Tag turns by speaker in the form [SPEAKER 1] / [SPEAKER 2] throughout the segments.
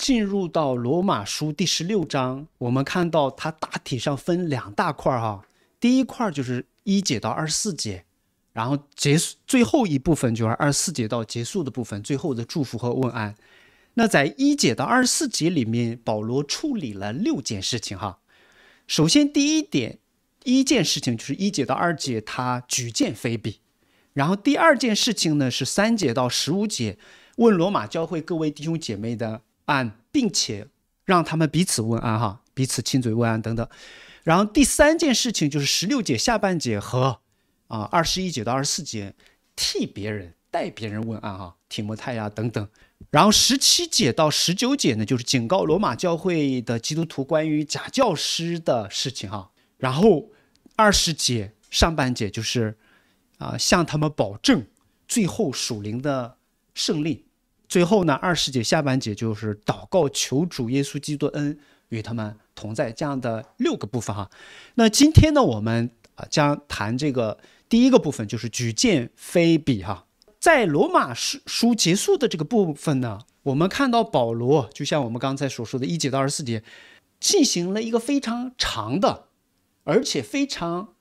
[SPEAKER 1] 进入到罗马书第十六章，我们看到它大体上分两大块儿哈。第一块儿就是一节到二十四节，然后结束最后一部分就是二十四节到结束的部分，最后的祝福和问安。那在一节到二十四节里面，保罗处理了六件事情哈。首先第一点，一件事情就是一节到二节，他举荐菲比；然后第二件事情呢是三节到十五节，问罗马教会各位弟兄姐妹的。安，并且让他们彼此问安哈，彼此亲嘴问安等等。然后第三件事情就是十六节下半节和啊二十一节到二十四节替别人代别人问安哈，提摩太呀等等。然后十七节到十九节呢，就是警告罗马教会的基督徒关于假教师的事情哈。然后二十节上半节就是啊向他们保证最后属灵的胜利。最后呢，二十节下半节就是祷告求主耶稣基督恩与他们同在这样的六个部分哈。那今天呢，我们将谈这个第一个部分，就是举荐菲比哈。在罗马书书结束的这个部分呢，我们看到保罗就像我们刚才所说的一节到二十四节，进行了一个非常长的，而且非常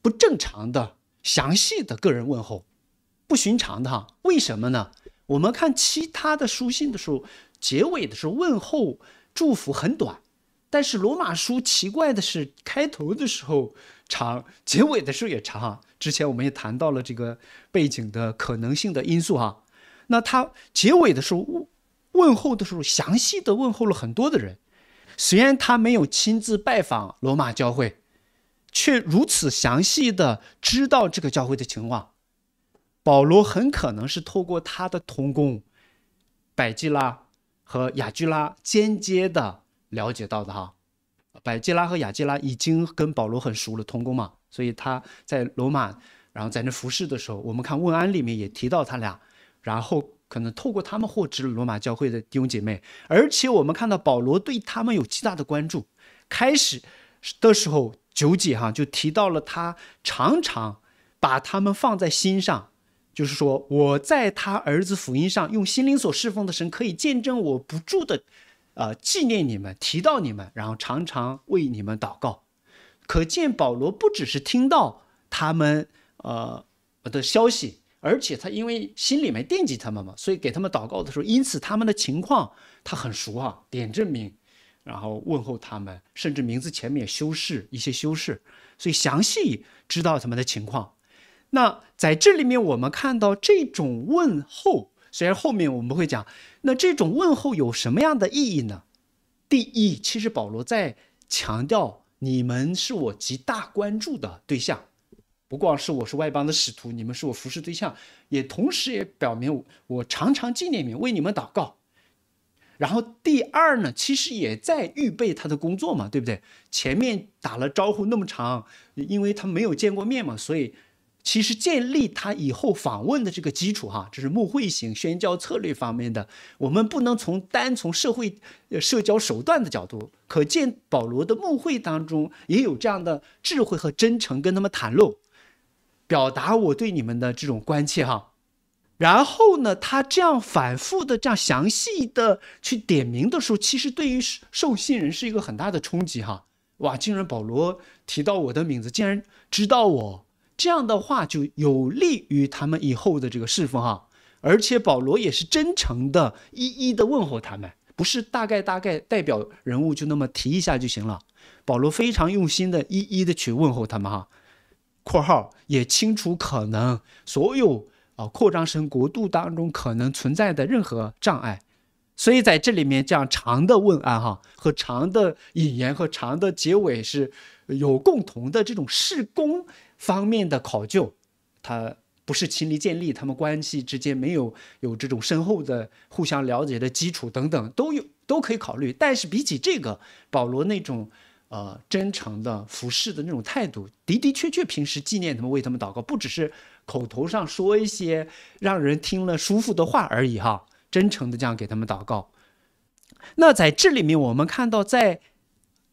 [SPEAKER 1] 不正常的详细的个人问候，不寻常的哈。为什么呢？我们看其他的书信的时候，结尾的是问候、祝福，很短。但是罗马书奇怪的是，开头的时候长，结尾的时候也长。哈，之前我们也谈到了这个背景的可能性的因素。哈，那他结尾的时候，问候的时候，详细的问候了很多的人。虽然他没有亲自拜访罗马教会，却如此详细的知道这个教会的情况。保罗很可能是透过他的同工，百基拉和雅基拉间接的了解到的哈。百基拉和雅基拉已经跟保罗很熟了，同工嘛，所以他在罗马，然后在那服侍的时候，我们看问安里面也提到他俩，然后可能透过他们获知了罗马教会的弟兄姐妹，而且我们看到保罗对他们有极大的关注。开始的时候九姐哈就提到了他常常把他们放在心上。就是说，我在他儿子福音上用心灵所侍奉的神可以见证，我不住的，呃，纪念你们，提到你们，然后常常为你们祷告。可见保罗不只是听到他们，呃，的消息，而且他因为心里面惦记他们嘛，所以给他们祷告的时候，因此他们的情况他很熟啊，点证明，然后问候他们，甚至名字前面也修饰一些修饰，所以详细知道他们的情况。那在这里面，我们看到这种问候，虽然后面我们会讲，那这种问候有什么样的意义呢？第一，其实保罗在强调你们是我极大关注的对象，不光是我是外邦的使徒，你们是我服侍对象，也同时也表明我我常常纪念你们，为你们祷告。然后第二呢，其实也在预备他的工作嘛，对不对？前面打了招呼那么长，因为他没有见过面嘛，所以。其实建立他以后访问的这个基础哈，这是穆会型宣教策略方面的。我们不能从单从社会社交手段的角度。可见保罗的穆会当中也有这样的智慧和真诚，跟他们谈论，表达我对你们的这种关切哈。然后呢，他这样反复的这样详细的去点名的时候，其实对于受信人是一个很大的冲击哈。哇，竟然保罗提到我的名字，竟然知道我。这样的话就有利于他们以后的这个侍奉哈，而且保罗也是真诚的，一一的问候他们，不是大概大概代表人物就那么提一下就行了。保罗非常用心的，一一的去问候他们哈。（括号）也清楚可能所有啊扩张神国度当中可能存在的任何障碍。所以在这里面这样长的问安哈和长的引言和长的结尾是有共同的这种事工。方面的考究，他不是亲力建立，他们关系之间没有有这种深厚的互相了解的基础等等，都有都可以考虑。但是比起这个，保罗那种呃真诚的服侍的那种态度，的的确确平时纪念他们，为他们祷告，不只是口头上说一些让人听了舒服的话而已哈，真诚的这样给他们祷告。那在这里面，我们看到在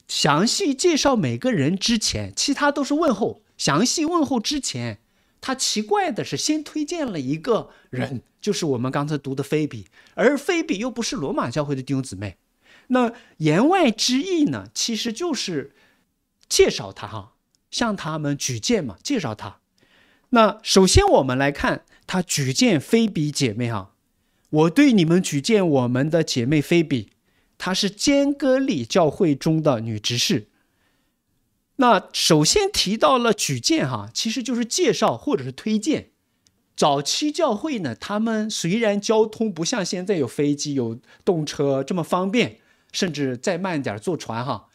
[SPEAKER 1] 详细介绍每个人之前，其他都是问候。详细问候之前，他奇怪的是先推荐了一个人，就是我们刚才读的菲比，而菲比又不是罗马教会的弟兄姊妹。那言外之意呢，其实就是介绍他哈，向他们举荐嘛，介绍他。那首先我们来看他举荐菲比姐妹哈，我对你们举荐我们的姐妹菲比，她是坚戈里教会中的女执事。那首先提到了举荐哈，其实就是介绍或者是推荐。早期教会呢，他们虽然交通不像现在有飞机、有动车这么方便，甚至再慢一点坐船哈，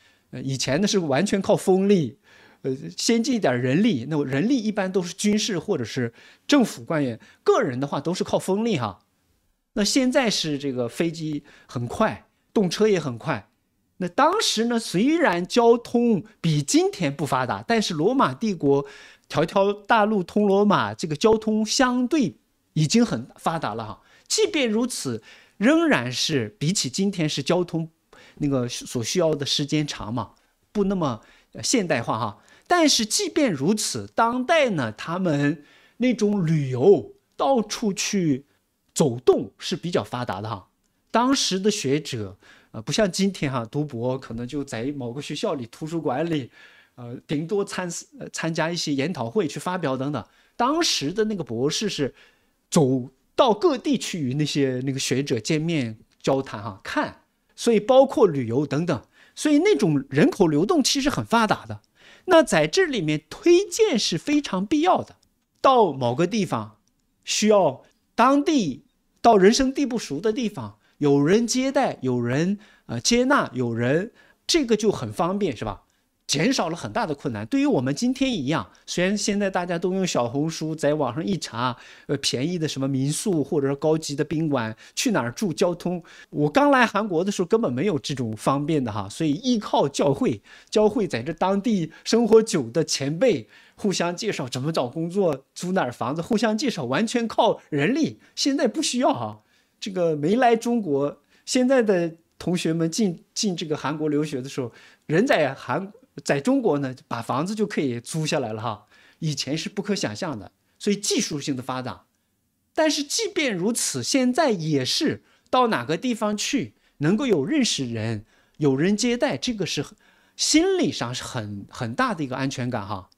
[SPEAKER 1] 以前呢是完全靠风力，呃，先进一点人力，那人力一般都是军事或者是政府官员，个人的话都是靠风力哈。那现在是这个飞机很快，动车也很快。那当时呢，虽然交通比今天不发达，但是罗马帝国条条大路通罗马，这个交通相对已经很发达了哈。即便如此，仍然是比起今天是交通，那个所需要的时间长嘛，不那么现代化哈。但是即便如此，当代呢，他们那种旅游到处去走动是比较发达的哈。当时的学者。啊，不像今天哈，读博可能就在某个学校里图书馆里，呃，顶多参参加一些研讨会去发表等等。当时的那个博士是，走到各地去与那些那个学者见面交谈哈，看，所以包括旅游等等。所以那种人口流动其实很发达的。那在这里面推荐是非常必要的。到某个地方，需要当地到人生地不熟的地方。有人接待，有人呃接纳，有人这个就很方便，是吧？减少了很大的困难。对于我们今天一样，虽然现在大家都用小红书在网上一查，呃，便宜的什么民宿，或者是高级的宾馆，去哪儿住，交通。我刚来韩国的时候根本没有这种方便的哈，所以依靠教会，教会在这当地生活久的前辈互相介绍怎么找工作，租哪儿房子，互相介绍，完全靠人力。现在不需要哈。这个没来中国，现在的同学们进进这个韩国留学的时候，人在韩，在中国呢，把房子就可以租下来了哈。以前是不可想象的，所以技术性的发展。但是即便如此，现在也是到哪个地方去，能够有认识人，有人接待，这个是心理上是很很大的一个安全感哈。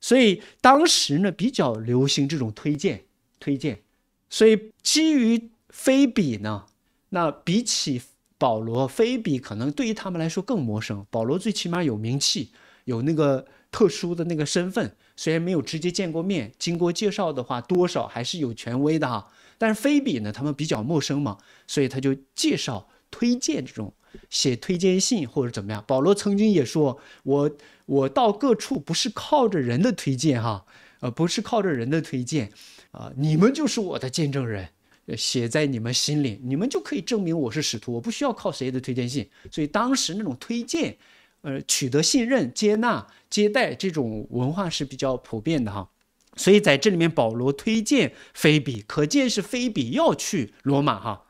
[SPEAKER 1] 所以当时呢，比较流行这种推荐推荐，所以基于。菲比呢？那比起保罗，菲比可能对于他们来说更陌生。保罗最起码有名气，有那个特殊的那个身份，虽然没有直接见过面，经过介绍的话，多少还是有权威的哈。但是菲比呢，他们比较陌生嘛，所以他就介绍、推荐这种写推荐信或者怎么样。保罗曾经也说我，我到各处不是靠着人的推荐哈，呃，不是靠着人的推荐啊，你们就是我的见证人。写在你们心里，你们就可以证明我是使徒，我不需要靠谁的推荐信。所以当时那种推荐，呃，取得信任、接纳、接待这种文化是比较普遍的哈。所以在这里面，保罗推荐菲比，可见是菲比要去罗马哈。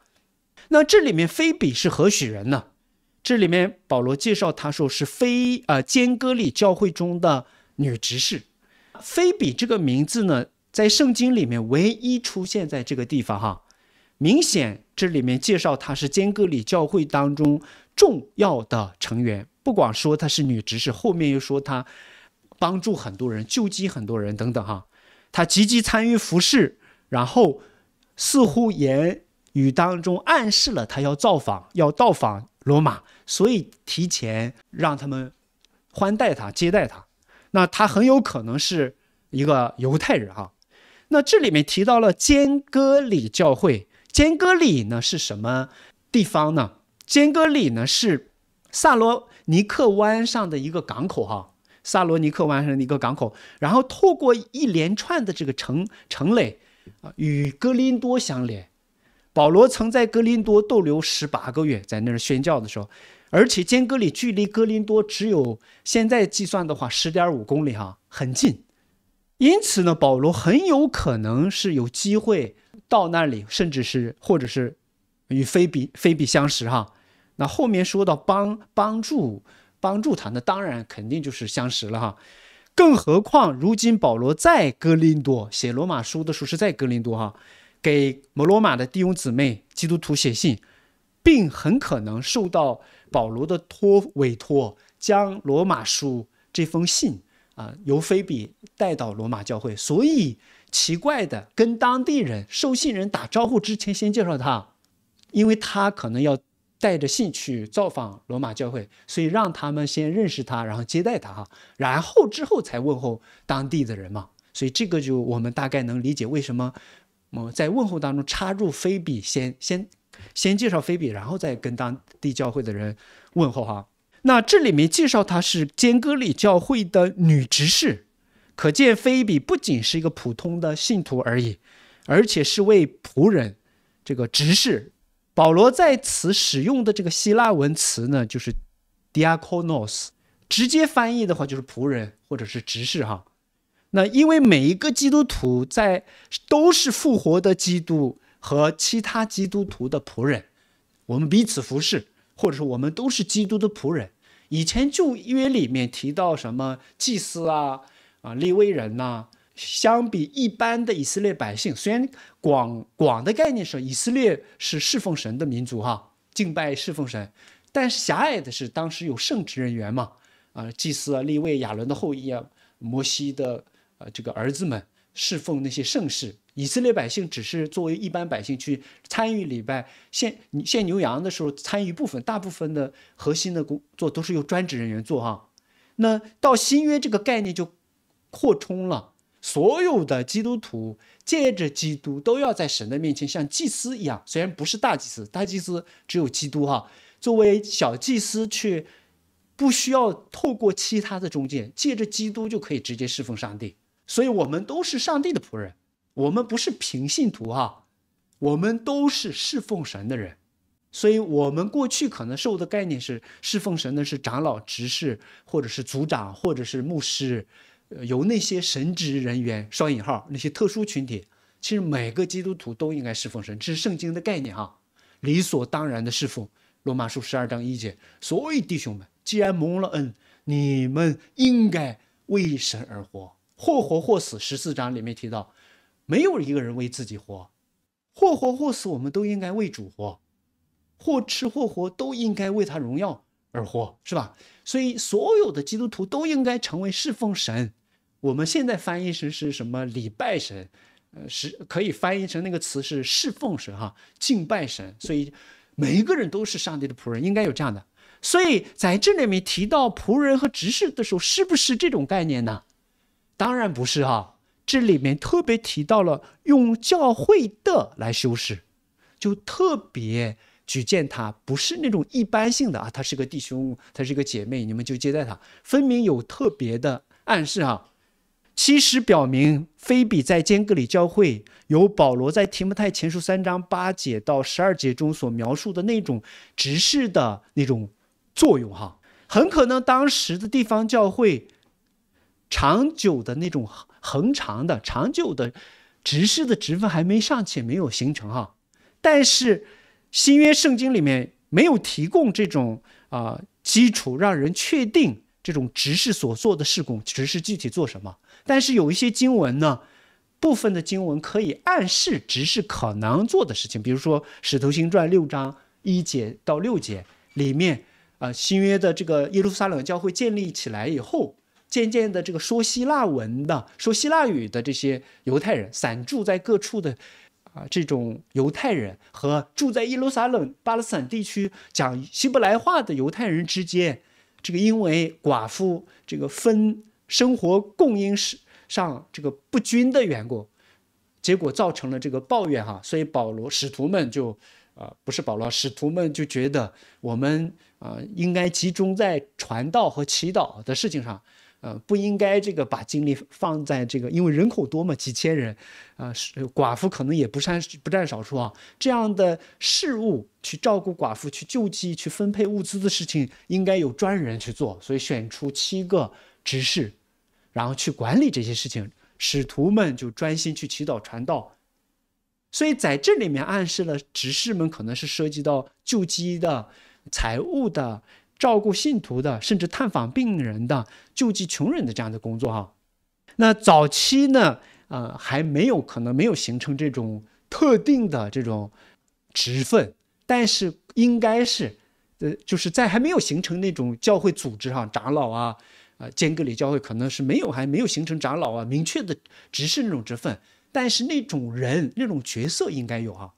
[SPEAKER 1] 那这里面菲比是何许人呢？这里面保罗介绍，他说是非啊，坚戈里教会中的女执事。菲比这个名字呢，在圣经里面唯一出现在这个地方哈。明显，这里面介绍她是坚哥里教会当中重要的成员。不光说她是女执事，后面又说她帮助很多人、救济很多人等等哈。她积极参与服侍，然后似乎言语当中暗示了她要造访、要到访罗马，所以提前让他们欢待她、接待她。那她很有可能是一个犹太人哈。那这里面提到了坚戈里教会。坚戈里呢是什么地方呢？坚戈里呢是萨罗尼克湾上的一个港口，哈，萨罗尼克湾上的一个港口。然后，透过一连串的这个城城垒，啊，与格林多相连。保罗曾在格林多逗留十八个月，在那儿宣教的时候，而且坚戈里距离格林多只有现在计算的话十点五公里，哈，很近。因此呢，保罗很有可能是有机会。到那里，甚至是或者是与菲比菲比相识哈。那后面说到帮帮助帮助他，那当然肯定就是相识了哈。更何况，如今保罗在哥林多写罗马书的时候是在哥林多哈，给摩罗马的弟兄姊妹基督徒写信，并很可能受到保罗的托委托，将罗马书这封信啊由菲比带到罗马教会，所以。奇怪的，跟当地人、受信人打招呼之前，先介绍他，因为他可能要带着信去造访罗马教会，所以让他们先认识他，然后接待他哈，然后之后才问候当地的人嘛。所以这个就我们大概能理解为什么我们在问候当中插入菲比，先先先介绍菲比，然后再跟当地教会的人问候哈。那这里面介绍她是坚戈里教会的女执事。可见菲比不仅是一个普通的信徒而已，而且是位仆人，这个执事。保罗在此使用的这个希腊文词呢，就是 diakonos，直接翻译的话就是仆人或者是执事哈。那因为每一个基督徒在都是复活的基督和其他基督徒的仆人，我们彼此服侍，或者说我们都是基督的仆人。以前旧约里面提到什么祭司啊？啊，立未人呐，相比一般的以色列百姓，虽然广广的概念是，以色列是侍奉神的民族，哈，敬拜侍奉神，但是狭隘的是，当时有圣职人员嘛，啊，祭司啊，立位亚伦的后裔啊，摩西的呃这个儿子们侍奉那些圣事，以色列百姓只是作为一般百姓去参与礼拜献献牛羊的时候参与部分，大部分的核心的工作都是由专职人员做，哈，那到新约这个概念就。扩充了，所有的基督徒借着基督都要在神的面前像祭司一样，虽然不是大祭司，大祭司只有基督哈，作为小祭司去，不需要透过其他的中介，借着基督就可以直接侍奉上帝。所以，我们都是上帝的仆人，我们不是平信徒哈，我们都是侍奉神的人。所以，我们过去可能受的概念是侍奉神的是长老、执事，或者是族长，或者是牧师。由那些神职人员（双引号）那些特殊群体，其实每个基督徒都应该侍奉神，这是圣经的概念哈，理所当然的侍奉。罗马书十二章一节，所以弟兄们，既然蒙了恩，你们应该为神而活，或活或死。十四章里面提到，没有一个人为自己活，或活或死，我们都应该为主活，或吃或活，都应该为他荣耀而活，是吧？所以所有的基督徒都应该成为侍奉神。我们现在翻译成是什么礼拜神，呃，是可以翻译成那个词是侍奉神哈，敬拜神。所以每一个人都是上帝的仆人，应该有这样的。所以在这里面提到仆人和执事的时候，是不是这种概念呢？当然不是哈。这里面特别提到了用教会的来修饰，就特别举荐他，不是那种一般性的啊。他是个弟兄，他是个姐妹，你们就接待他，分明有特别的暗示啊。其实表明，非比在坚格里教会，有保罗在提摩太前书三章八节到十二节中所描述的那种执事的那种作用。哈，很可能当时的地方教会，长久的那种恒长的、长久的执事的职位还没上且没有形成。哈，但是新约圣经里面没有提供这种啊基础，让人确定这种执事所做的事工，执事具体做什么。但是有一些经文呢，部分的经文可以暗示只是可能做的事情，比如说《使徒行传》六章一节到六节里面，啊，新约的这个耶路撒冷教会建立起来以后，渐渐的这个说希腊文的、说希腊语的这些犹太人，散住在各处的，啊，这种犹太人和住在耶路撒冷、巴勒斯坦地区讲希伯来话的犹太人之间，这个因为寡妇这个分。生活供应上这个不均的缘故，结果造成了这个抱怨哈，所以保罗使徒们就，呃，不是保罗使徒们就觉得我们啊应该集中在传道和祈祷的事情上，呃，不应该这个把精力放在这个因为人口多嘛，几千人，啊是寡妇可能也不占不占少数啊，这样的事务去照顾寡妇、去救济、去分配物资的事情，应该有专人去做，所以选出七个执事。然后去管理这些事情，使徒们就专心去祈祷传道，所以在这里面暗示了执事们可能是涉及到救济的、财务的、照顾信徒的，甚至探访病人的、救济穷人的这样的工作哈。那早期呢，呃，还没有可能没有形成这种特定的这种职份，但是应该是，呃，就是在还没有形成那种教会组织哈，长老啊。呃，坚戈里教会可能是没有还没有形成长老啊，明确的执事那种职分，但是那种人那种角色应该有哈。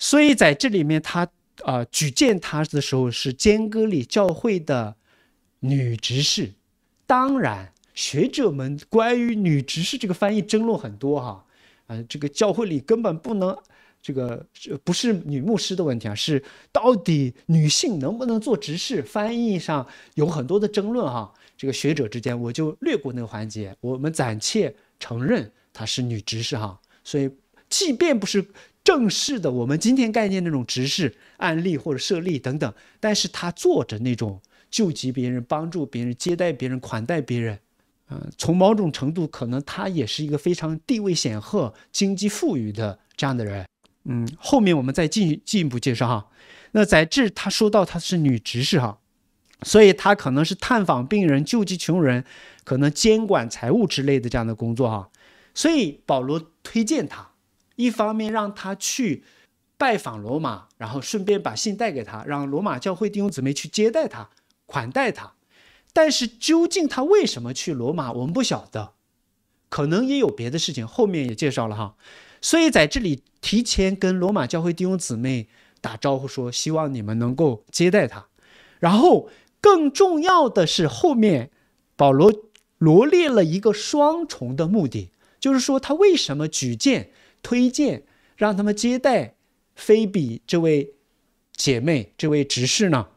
[SPEAKER 1] 所以在这里面，他啊举荐他的时候是坚戈里教会的女执事。当然，学者们关于女执事这个翻译争论很多哈。呃，这个教会里根本不能这个不是女牧师的问题啊，是到底女性能不能做执事，翻译上有很多的争论哈。这个学者之间，我就略过那个环节。我们暂且承认她是女执事哈，所以即便不是正式的，我们今天概念那种执事、案例或者设立等等，但是她做着那种救济别人、帮助别人、接待别人、款待别人，嗯，从某种程度可能她也是一个非常地位显赫、经济富裕的这样的人。嗯，后面我们再进进一步介绍哈。那在这他说到她是女执事哈。所以他可能是探访病人、救济穷人，可能监管财务之类的这样的工作哈。所以保罗推荐他，一方面让他去拜访罗马，然后顺便把信带给他，让罗马教会弟兄姊妹去接待他、款待他。但是究竟他为什么去罗马，我们不晓得，可能也有别的事情，后面也介绍了哈。所以在这里提前跟罗马教会弟兄姊妹打招呼，说希望你们能够接待他，然后。更重要的是，后面保罗罗列了一个双重的目的，就是说他为什么举荐、推荐让他们接待菲比这位姐妹、这位执事呢？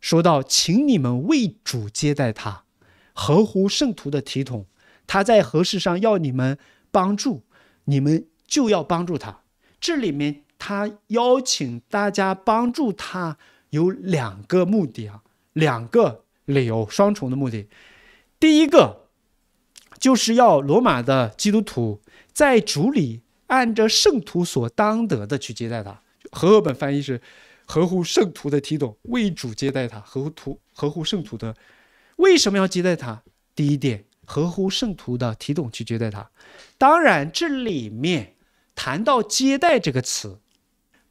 [SPEAKER 1] 说到，请你们为主接待他，合乎圣徒的体统。他在何事上要你们帮助，你们就要帮助他。这里面他邀请大家帮助他有两个目的啊。两个理由，双重的目的。第一个就是要罗马的基督徒在主里，按着圣徒所当得的去接待他。和合本翻译是“合乎圣徒的体统为主接待他，合乎徒合乎圣徒的”。为什么要接待他？第一点，合乎圣徒的体统去接待他。当然，这里面谈到接待这个词，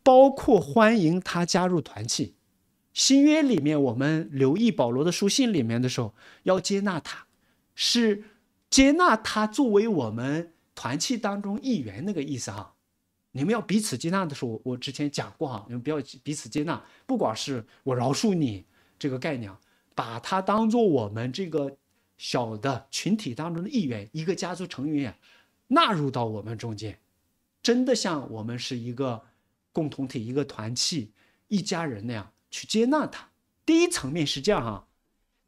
[SPEAKER 1] 包括欢迎他加入团契。新约里面，我们留意保罗的书信里面的时候，要接纳他，是接纳他作为我们团契当中一员那个意思哈。你们要彼此接纳的时候，我之前讲过哈，你们不要彼此接纳，不管是我饶恕你这个概念，把他当做我们这个小的群体当中的一员，一个家族成员纳入到我们中间，真的像我们是一个共同体、一个团契、一家人那样。去接纳他，第一层面是这样啊，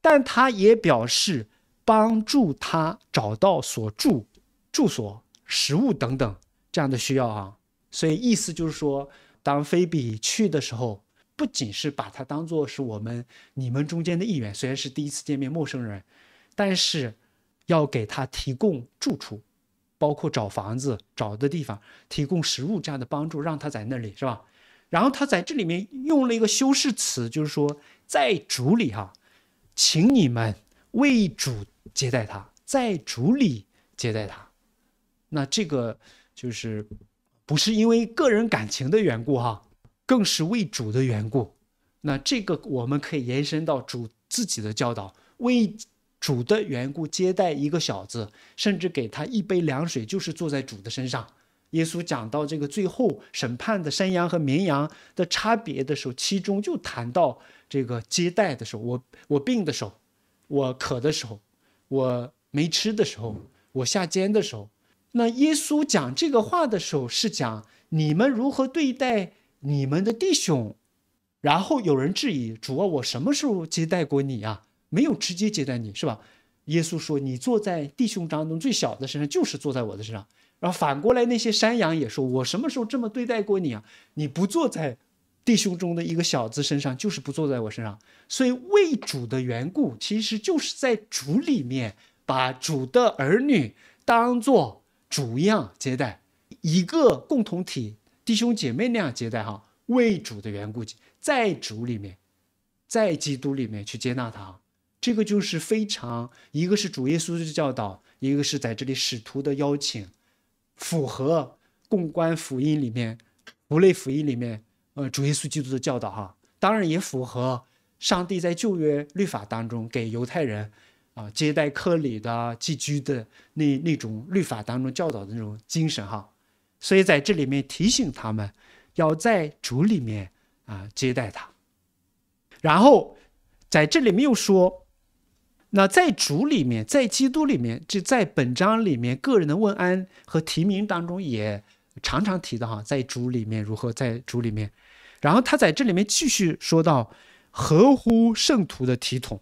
[SPEAKER 1] 但他也表示帮助他找到所住住所、食物等等这样的需要啊，所以意思就是说，当菲比去的时候，不仅是把他当做是我们你们中间的一员，虽然是第一次见面陌生人，但是要给他提供住处，包括找房子、找的地方，提供食物这样的帮助，让他在那里，是吧？然后他在这里面用了一个修饰词，就是说在主里哈，请你们为主接待他，在主里接待他。那这个就是不是因为个人感情的缘故哈，更是为主的缘故。那这个我们可以延伸到主自己的教导，为主的缘故接待一个小子，甚至给他一杯凉水，就是坐在主的身上。耶稣讲到这个最后审判的山羊和绵羊的差别的时候，其中就谈到这个接待的时候，我我病的时候，我渴的时候，我没吃的时候，我下监的时候。那耶稣讲这个话的时候是讲你们如何对待你们的弟兄，然后有人质疑主啊，我什么时候接待过你啊？没有直接接待你是吧？耶稣说，你坐在弟兄当中最小的身上，就是坐在我的身上。然后反过来，那些山羊也说：“我什么时候这么对待过你啊？你不坐在弟兄中的一个小子身上，就是不坐在我身上。所以，为主的缘故，其实就是在主里面把主的儿女当做主一样接待，一个共同体弟兄姐妹那样接待。哈，为主的缘故，在主里面，在基督里面去接纳他。这个就是非常一个是主耶稣的教导，一个是在这里使徒的邀请。符合《共观福音》里面，《五类福音》里面，呃，主耶稣基督的教导哈，当然也符合上帝在旧约律法当中给犹太人啊接待客礼的寄居的那那种律法当中教导的那种精神哈，所以在这里面提醒他们要在主里面啊接待他，然后在这里面又说。那在主里面，在基督里面，就在本章里面，个人的问安和提名当中也常常提到哈，在主里面如何在主里面，然后他在这里面继续说到合乎圣徒的体统，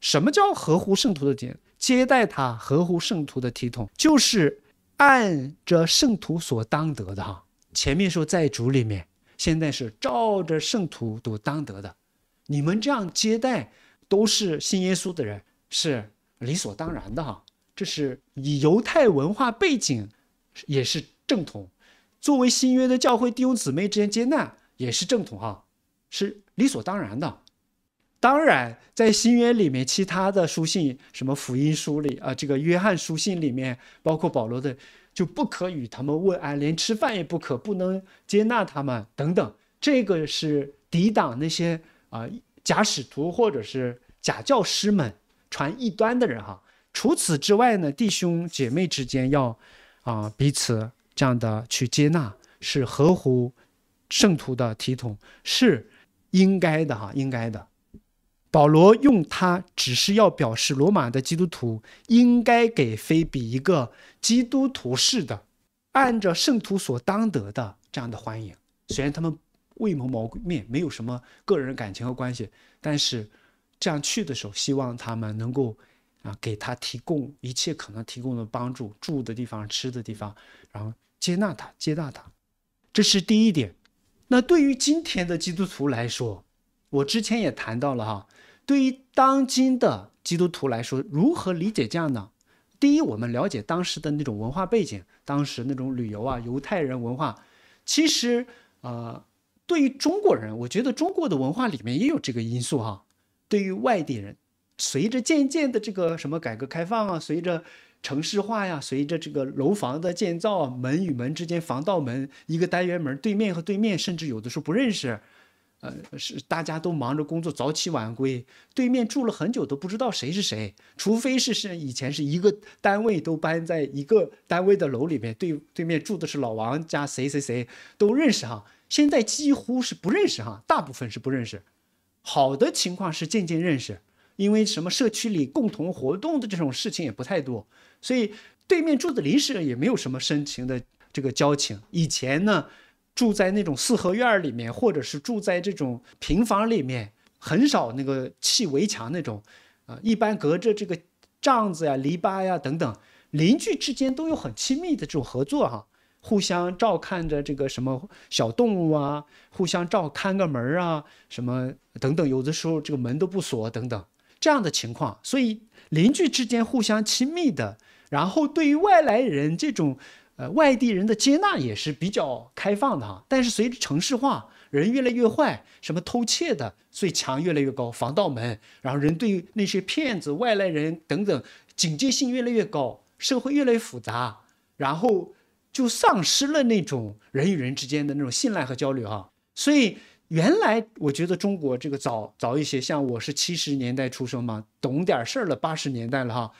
[SPEAKER 1] 什么叫合乎圣徒的接接待他合乎圣徒的体统，就是按着圣徒所当得的哈。前面说在主里面，现在是照着圣徒都当得的，你们这样接待都是信耶稣的人。是理所当然的哈，这是以犹太文化背景，也是正统。作为新约的教会弟兄姊妹之间接纳也是正统哈，是理所当然的。当然，在新约里面其他的书信，什么福音书里啊，这个约翰书信里面，包括保罗的，就不可与他们问安，连吃饭也不可，不能接纳他们等等。这个是抵挡那些啊假使徒或者是假教师们。传异端的人哈，除此之外呢，弟兄姐妹之间要啊彼此这样的去接纳，是合乎圣徒的体统，是应该的哈，应该的。保罗用他只是要表示，罗马的基督徒应该给菲比一个基督徒式的，按照圣徒所当得的这样的欢迎。虽然他们未谋谋面，没有什么个人感情和关系，但是。这样去的时候，希望他们能够，啊，给他提供一切可能提供的帮助，住的地方、吃的地方，然后接纳他、接纳他，这是第一点。那对于今天的基督徒来说，我之前也谈到了哈，对于当今的基督徒来说，如何理解这样呢？第一，我们了解当时的那种文化背景，当时那种旅游啊，犹太人文化，其实，呃，对于中国人，我觉得中国的文化里面也有这个因素哈。对于外地人，随着渐渐的这个什么改革开放啊，随着城市化呀，随着这个楼房的建造啊，门与门之间防盗门，一个单元门对面和对面，甚至有的时候不认识。呃，是大家都忙着工作，早起晚归，对面住了很久都不知道谁是谁，除非是是以前是一个单位都搬在一个单位的楼里面，对对面住的是老王家谁谁谁都认识哈，现在几乎是不认识哈，大部分是不认识。好的情况是渐渐认识，因为什么社区里共同活动的这种事情也不太多，所以对面住的邻舍也没有什么深情的这个交情。以前呢，住在那种四合院里面，或者是住在这种平房里面，很少那个砌围墙那种啊，一般隔着这个帐子呀、篱笆呀等等，邻居之间都有很亲密的这种合作哈。互相照看着这个什么小动物啊，互相照看个门啊，什么等等，有的时候这个门都不锁等等这样的情况，所以邻居之间互相亲密的，然后对于外来人这种呃外地人的接纳也是比较开放的哈。但是随着城市化，人越来越坏，什么偷窃的，所以墙越来越高，防盗门，然后人对那些骗子、外来人等等警戒性越来越高，社会越来越复杂，然后。就丧失了那种人与人之间的那种信赖和交流哈，所以原来我觉得中国这个早早一些，像我是七十年代出生嘛，懂点事儿了，八十年代了哈，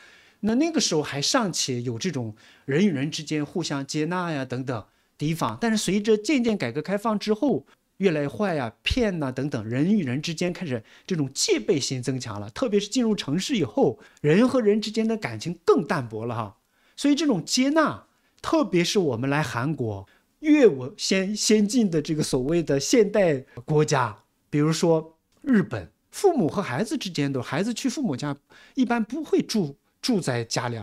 [SPEAKER 1] 那那个时候还尚且有这种人与人之间互相接纳呀等等提防，但是随着渐渐改革开放之后，越来越坏呀骗呐等等，人与人之间开始这种戒备心增强了，特别是进入城市以后，人和人之间的感情更淡薄了哈，所以这种接纳。特别是我们来韩国越我先先进的这个所谓的现代国家，比如说日本，父母和孩子之间的孩子去父母家，一般不会住住在家里，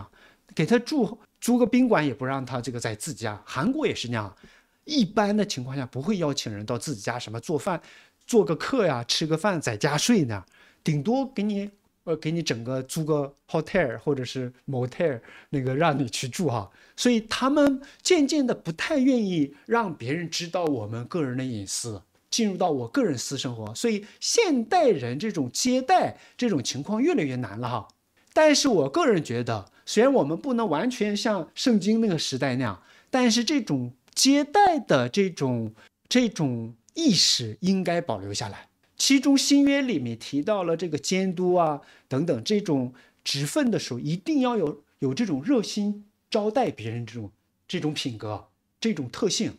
[SPEAKER 1] 给他住租个宾馆也不让他这个在自己家。韩国也是那样，一般的情况下不会邀请人到自己家什么做饭，做个客呀，吃个饭在家睡呢，顶多给你呃给你整个租个 hotel 或者是 motel 那个让你去住哈。所以他们渐渐的不太愿意让别人知道我们个人的隐私，进入到我个人私生活。所以现代人这种接待这种情况越来越难了哈。但是我个人觉得，虽然我们不能完全像圣经那个时代那样，但是这种接待的这种这种意识应该保留下来。其中新约里面提到了这个监督啊等等这种职分的时候，一定要有有这种热心。招待别人这种这种品格这种特性，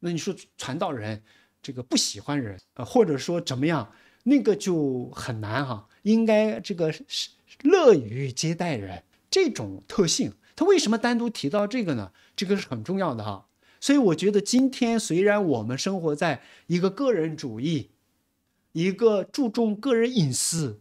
[SPEAKER 1] 那你说传道人这个不喜欢人啊，或者说怎么样，那个就很难哈。应该这个是乐于接待人这种特性。他为什么单独提到这个呢？这个是很重要的哈。所以我觉得今天虽然我们生活在一个个人主义、一个注重个人隐私，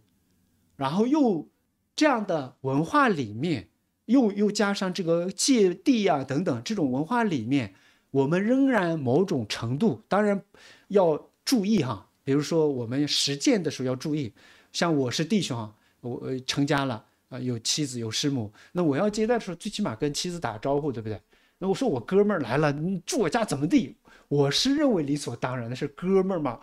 [SPEAKER 1] 然后又这样的文化里面。又又加上这个借地呀等等这种文化里面，我们仍然某种程度当然要注意哈。比如说我们实践的时候要注意，像我是弟兄，我成家了啊，有妻子有师母，那我要接待的时候，最起码跟妻子打招呼，对不对？那我说我哥们儿来了，你住我家怎么地？我是认为理所当然的是哥们儿嘛，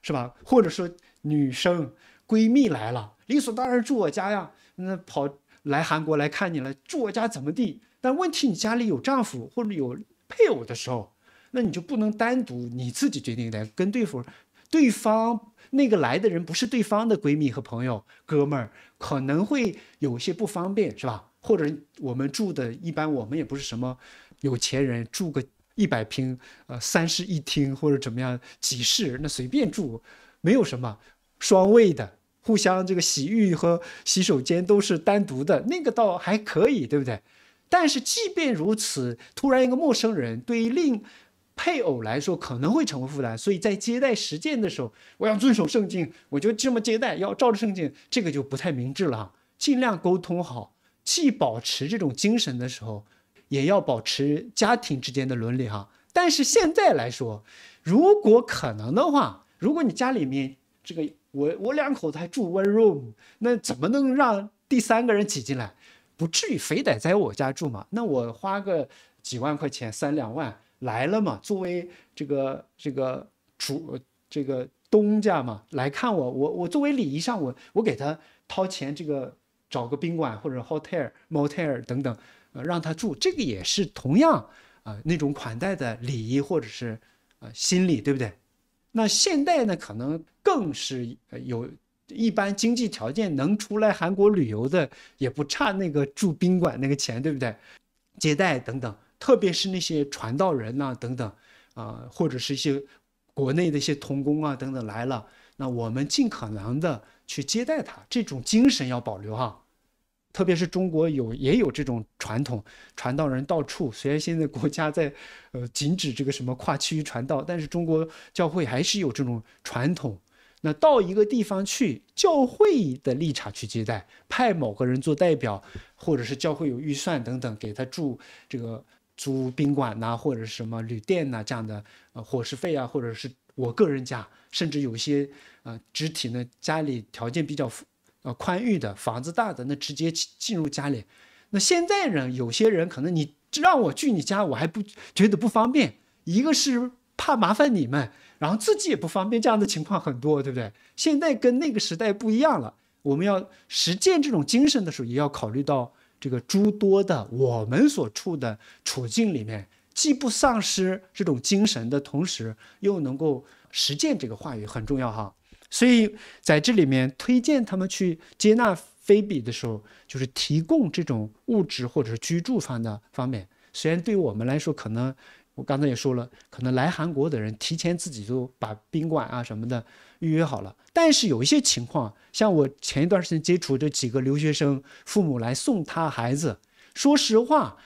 [SPEAKER 1] 是吧？或者说女生闺蜜来了，理所当然住我家呀，那跑。来韩国来看你了，住我家怎么地？但问题你家里有丈夫或者有配偶的时候，那你就不能单独你自己决定的。跟对方，对方那个来的人不是对方的闺蜜和朋友哥们儿，可能会有些不方便，是吧？或者我们住的，一般我们也不是什么有钱人，住个一百平，呃，三室一厅或者怎么样几室，那随便住，没有什么双卫的。互相这个洗浴和洗手间都是单独的，那个倒还可以，对不对？但是即便如此，突然一个陌生人对于另配偶来说可能会成为负担，所以在接待实践的时候，我要遵守圣经，我就这么接待，要照着圣经，这个就不太明智了哈。尽量沟通好，既保持这种精神的时候，也要保持家庭之间的伦理哈。但是现在来说，如果可能的话，如果你家里面这个。我我两口子还住 one room，那怎么能让第三个人挤进来？不至于非得在我家住嘛？那我花个几万块钱，三两万来了嘛？作为这个这个主这个东家嘛，来看我，我我作为礼仪上，我我给他掏钱，这个找个宾馆或者 hotel motel 等等，呃，让他住，这个也是同样啊那种款待的礼仪或者是呃心理，对不对？那现代呢，可能。更是有一般经济条件能出来韩国旅游的，也不差那个住宾馆那个钱，对不对？接待等等，特别是那些传道人呐等等，啊，或者是一些国内的一些童工啊等等来了，那我们尽可能的去接待他，这种精神要保留哈。特别是中国有也有这种传统，传道人到处，虽然现在国家在呃禁止这个什么跨区域传道，但是中国教会还是有这种传统。那到一个地方去，教会的立场去接待，派某个人做代表，或者是教会有预算等等，给他住这个租宾馆呐，或者什么旅店呐这样的，呃，伙食费啊，或者是我个人家，甚至有些呃肢体呢，家里条件比较呃宽裕的房子大的，那直接进入家里。那现在呢，有些人可能你让我去你家，我还不觉得不方便，一个是怕麻烦你们。然后自己也不方便，这样的情况很多，对不对？现在跟那个时代不一样了。我们要实践这种精神的时候，也要考虑到这个诸多的我们所处的处境里面，既不丧失这种精神的同时，又能够实践这个话语很重要哈。所以在这里面推荐他们去接纳菲比的时候，就是提供这种物质或者是居住方的方面，虽然对我们来说可能。我刚才也说了，可能来韩国的人提前自己都把宾馆啊什么的预约好了。但是有一些情况，像我前一段时间接触这几个留学生父母来送他孩子，说实话，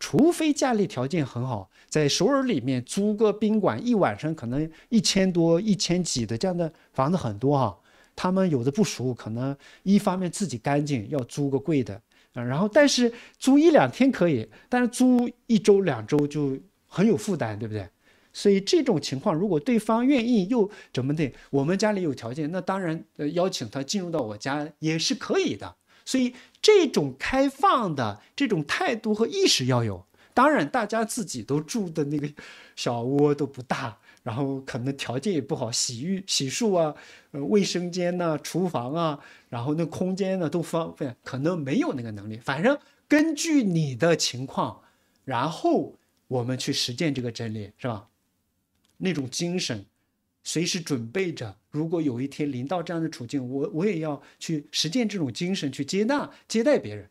[SPEAKER 1] 除非家里条件很好，在首尔里面租个宾馆一晚上可能一千多、一千几的这样的房子很多啊。他们有的不熟，可能一方面自己干净要租个贵的，嗯，然后但是租一两天可以，但是租一周两周就。很有负担，对不对？所以这种情况，如果对方愿意又怎么的，我们家里有条件，那当然邀请他进入到我家也是可以的。所以这种开放的这种态度和意识要有。当然，大家自己都住的那个小窝都不大，然后可能条件也不好，洗浴、洗漱啊，卫生间呢、厨房啊，然后那空间呢都方，便，可能没有那个能力。反正根据你的情况，然后。我们去实践这个真理，是吧？那种精神，随时准备着。如果有一天临到这样的处境，我我也要去实践这种精神，去接纳接待别人，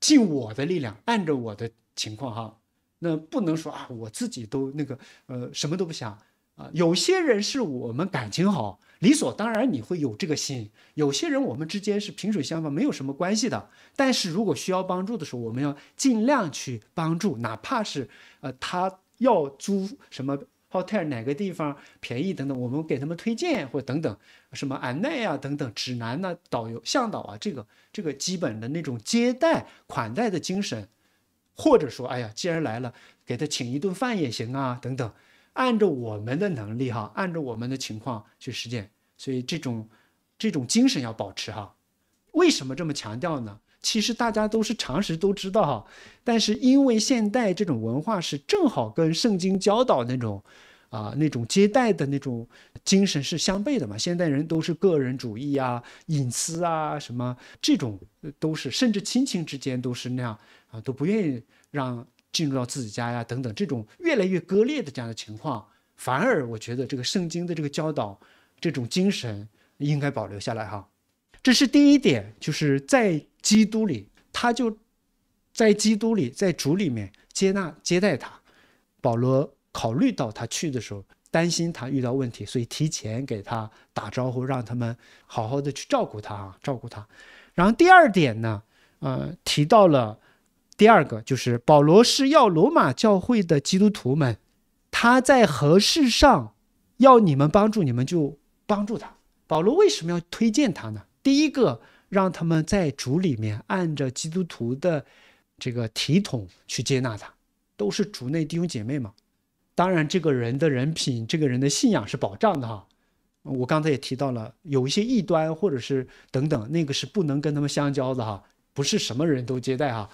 [SPEAKER 1] 尽我的力量，按着我的情况哈。那不能说啊，我自己都那个呃什么都不想啊。有些人是我们感情好。理所当然你会有这个心。有些人我们之间是萍水相逢，没有什么关系的。但是如果需要帮助的时候，我们要尽量去帮助，哪怕是呃他要租什么 hotel 哪个地方便宜等等，我们给他们推荐或等等什么安奈呀等等指南呢，导游向导啊，这个这个基本的那种接待款待的精神，或者说哎呀，既然来了，给他请一顿饭也行啊，等等。按照我们的能力哈，按照我们的情况去实践，所以这种这种精神要保持哈。为什么这么强调呢？其实大家都是常识都知道哈，但是因为现代这种文化是正好跟圣经教导那种啊那种接待的那种精神是相悖的嘛。现代人都是个人主义啊、隐私啊什么这种都是，甚至亲情之间都是那样啊，都不愿意让。进入到自己家呀，等等，这种越来越割裂的这样的情况，反而我觉得这个圣经的这个教导，这种精神应该保留下来哈。这是第一点，就是在基督里，他就在基督里，在主里面接纳接待他。保罗考虑到他去的时候担心他遇到问题，所以提前给他打招呼，让他们好好的去照顾他啊，照顾他。然后第二点呢，呃，提到了。第二个就是保罗是要罗马教会的基督徒们，他在何事上要你们帮助，你们就帮助他。保罗为什么要推荐他呢？第一个让他们在主里面按着基督徒的这个体统去接纳他，都是主内弟兄姐妹嘛。当然，这个人的人品、这个人的信仰是保障的哈。我刚才也提到了，有一些异端或者是等等，那个是不能跟他们相交的哈，不是什么人都接待哈。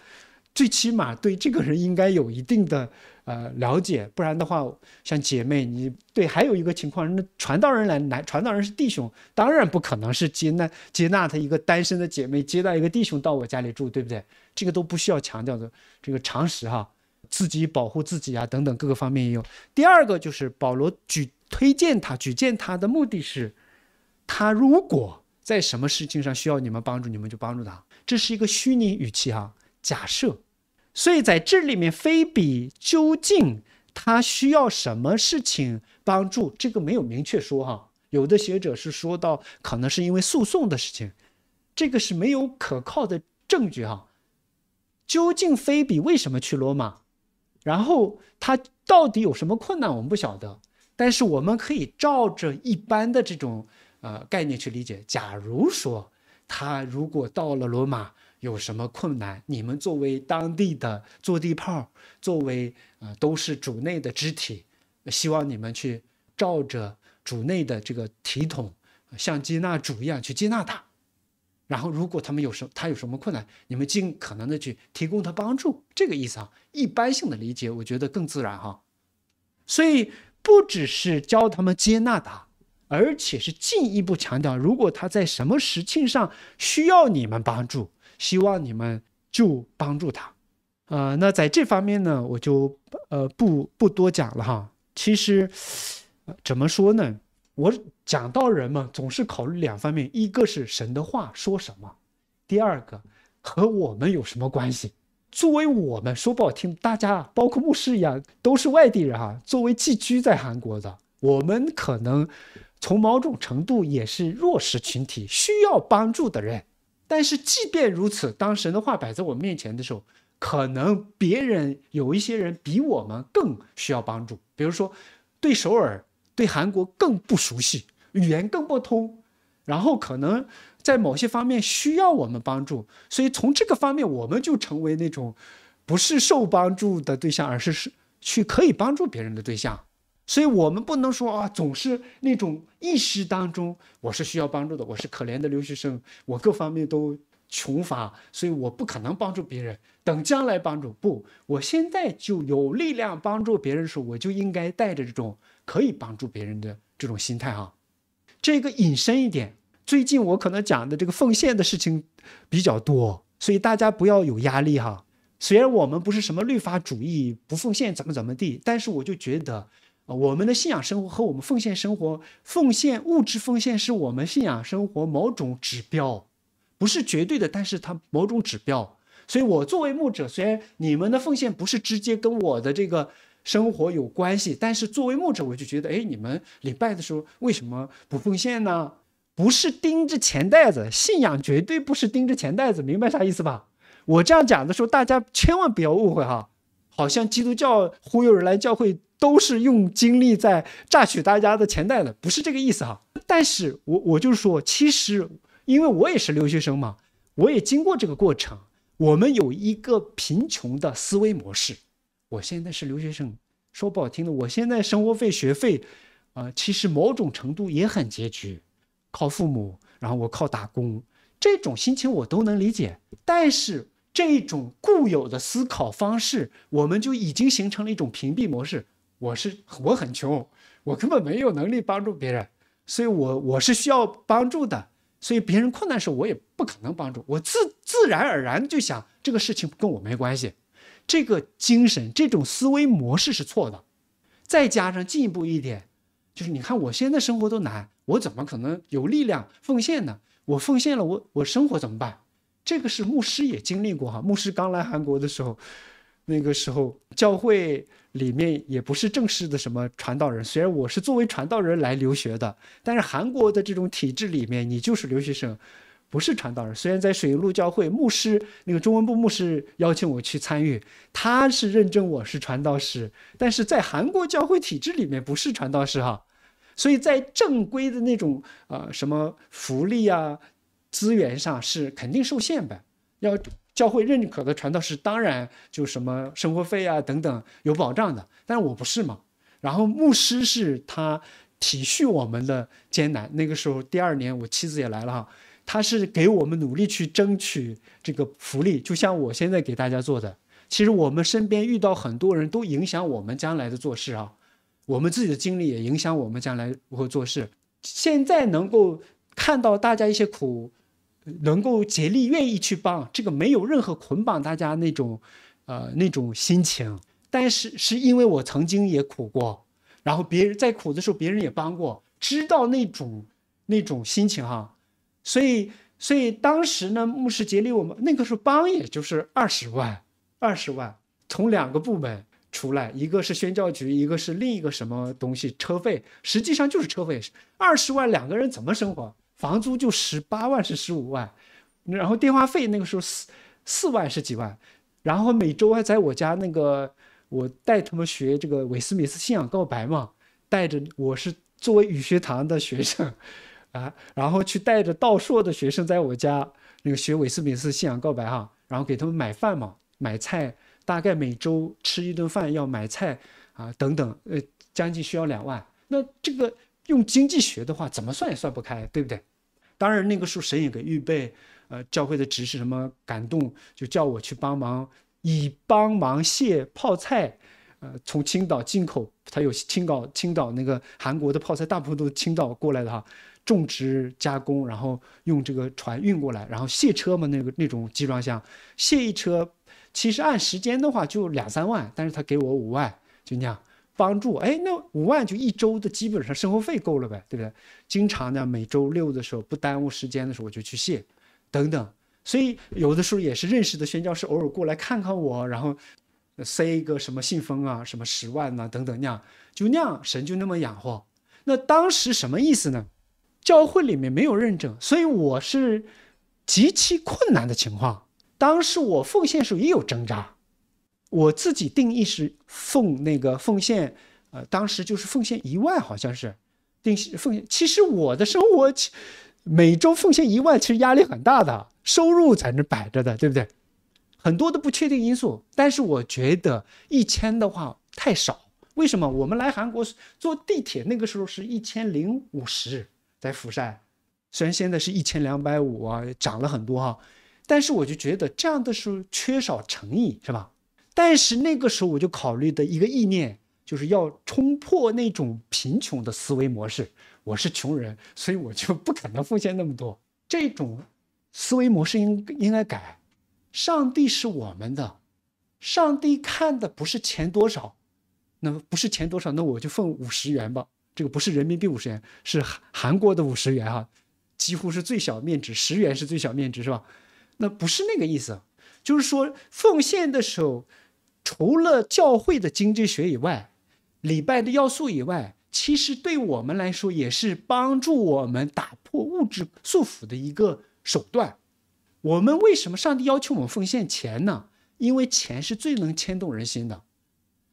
[SPEAKER 1] 最起码对这个人应该有一定的呃了解，不然的话，像姐妹，你对还有一个情况，那传道人来来，传道人是弟兄，当然不可能是接纳接纳他一个单身的姐妹，接纳一个弟兄到我家里住，对不对？这个都不需要强调的，这个常识哈，自己保护自己啊，等等各个方面也有。第二个就是保罗举推荐他，举荐他的目的是，他如果在什么事情上需要你们帮助，你们就帮助他，这是一个虚拟语气哈。假设，所以在这里面，菲比究竟他需要什么事情帮助？这个没有明确说哈。有的学者是说到，可能是因为诉讼的事情，这个是没有可靠的证据哈。究竟菲比为什么去罗马？然后他到底有什么困难，我们不晓得。但是我们可以照着一般的这种呃概念去理解。假如说他如果到了罗马，有什么困难？你们作为当地的坐地炮，作为啊，都是主内的肢体，希望你们去照着主内的这个体统，像接纳主一样去接纳他。然后，如果他们有什他有什么困难，你们尽可能的去提供他帮助。这个意思啊，一般性的理解，我觉得更自然哈。所以，不只是教他们接纳他，而且是进一步强调，如果他在什么实情上需要你们帮助。希望你们就帮助他，啊，那在这方面呢，我就呃不不多讲了哈。其实，怎么说呢？我讲到人们总是考虑两方面，一个是神的话说什么，第二个和我们有什么关系？作为我们说不好听，大家包括牧师一样，都是外地人哈。作为寄居在韩国的，我们可能从某种程度也是弱势群体，需要帮助的人。但是，即便如此，当神的话摆在我面前的时候，可能别人有一些人比我们更需要帮助。比如说，对首尔、对韩国更不熟悉，语言更不通，然后可能在某些方面需要我们帮助。所以，从这个方面，我们就成为那种不是受帮助的对象，而是是去可以帮助别人的对象。所以我们不能说啊，总是那种意识当中，我是需要帮助的，我是可怜的留学生，我各方面都穷乏，所以我不可能帮助别人。等将来帮助不，我现在就有力量帮助别人的时候，我就应该带着这种可以帮助别人的这种心态啊。这个引申一点，最近我可能讲的这个奉献的事情比较多，所以大家不要有压力哈。虽然我们不是什么律法主义，不奉献怎么怎么地，但是我就觉得。我们的信仰生活和我们奉献生活，奉献物质奉献是我们信仰生活某种指标，不是绝对的，但是它某种指标。所以我作为牧者，虽然你们的奉献不是直接跟我的这个生活有关系，但是作为牧者，我就觉得，哎，你们礼拜的时候为什么不奉献呢？不是盯着钱袋子，信仰绝对不是盯着钱袋子，明白啥意思吧？我这样讲的时候，大家千万不要误会哈。好像基督教忽悠人来教会都是用精力在榨取大家的钱袋的，不是这个意思哈。但是我我就是说，其实因为我也是留学生嘛，我也经过这个过程。我们有一个贫穷的思维模式。我现在是留学生，说不好听的，我现在生活费、学费啊，其实某种程度也很拮据，靠父母，然后我靠打工，这种心情我都能理解。但是。这种固有的思考方式，我们就已经形成了一种屏蔽模式。我是我很穷，我根本没有能力帮助别人，所以，我我是需要帮助的。所以，别人困难时，候，我也不可能帮助。我自自然而然就想这个事情跟我没关系。这个精神，这种思维模式是错的。再加上进一步一点，就是你看我现在生活都难，我怎么可能有力量奉献呢？我奉献了，我我生活怎么办？这个是牧师也经历过哈，牧师刚来韩国的时候，那个时候教会里面也不是正式的什么传道人。虽然我是作为传道人来留学的，但是韩国的这种体制里面，你就是留学生，不是传道人。虽然在水陆路教会，牧师那个中文部牧师邀请我去参与，他是认证我是传道士，但是在韩国教会体制里面不是传道士哈。所以在正规的那种啊什么福利啊。资源上是肯定受限的，要教会认可的传道是当然就什么生活费啊等等有保障的，但是我不是嘛。然后牧师是他体恤我们的艰难，那个时候第二年我妻子也来了哈，他是给我们努力去争取这个福利，就像我现在给大家做的。其实我们身边遇到很多人都影响我们将来的做事啊，我们自己的经历也影响我们将来如何做事。现在能够看到大家一些苦。能够竭力愿意去帮，这个没有任何捆绑大家那种，呃那种心情。但是是因为我曾经也苦过，然后别人在苦的时候，别人也帮过，知道那种那种心情哈。所以所以当时呢，牧师竭力我们那个时候帮也就是二十万，二十万从两个部门出来，一个是宣教局，一个是另一个什么东西车费，实际上就是车费。二十万两个人怎么生活？房租就十八万是十五万，然后电话费那个时候四四万是几万，然后每周还在我家那个我带他们学这个韦斯敏斯信仰告白嘛，带着我是作为语学堂的学生，啊，然后去带着道硕的学生在我家那个学韦斯敏斯信仰告白哈，然后给他们买饭嘛，买菜，大概每周吃一顿饭要买菜啊等等，呃，将近需要两万，那这个用经济学的话怎么算也算不开，对不对？当然，那个时候神也给预备，呃，教会的指示什么感动，就叫我去帮忙，以帮忙卸泡菜，呃，从青岛进口，他有青岛青岛那个韩国的泡菜，大部分都青岛过来的哈，种植加工，然后用这个船运过来，然后卸车嘛，那个那种集装箱卸一车，其实按时间的话就两三万，但是他给我五万，就那样。帮助哎，那五万就一周的基本上生活费够了呗，对不对？经常呢，每周六的时候不耽误时间的时候，我就去谢，等等。所以有的时候也是认识的宣教士偶尔过来看看我，然后塞一个什么信封啊，什么十万呐等等那样，就那样神就那么养活。那当时什么意思呢？教会里面没有认证，所以我是极其困难的情况。当时我奉献时候也有挣扎。我自己定义是奉那个奉献，呃，当时就是奉献一万，好像是，定奉献。其实我的生活，每周奉献一万，其实压力很大的，收入在那摆着的，对不对？很多的不确定因素。但是我觉得一千的话太少，为什么？我们来韩国坐地铁那个时候是一千零五十，在釜山，虽然现在是一千两百五啊，涨了很多哈，但是我就觉得这样的时候缺少诚意，是吧？但是那个时候我就考虑的一个意念，就是要冲破那种贫穷的思维模式。我是穷人，所以我就不可能奉献那么多。这种思维模式应应该改。上帝是我们的，上帝看的不是钱多少，那不是钱多少，那我就奉五十元吧。这个不是人民币五十元，是韩韩国的五十元哈，几乎是最小面值十元是最小面值是吧？那不是那个意思，就是说奉献的时候。除了教会的经济学以外，礼拜的要素以外，其实对我们来说也是帮助我们打破物质束缚的一个手段。我们为什么上帝要求我们奉献钱呢？因为钱是最能牵动人心的。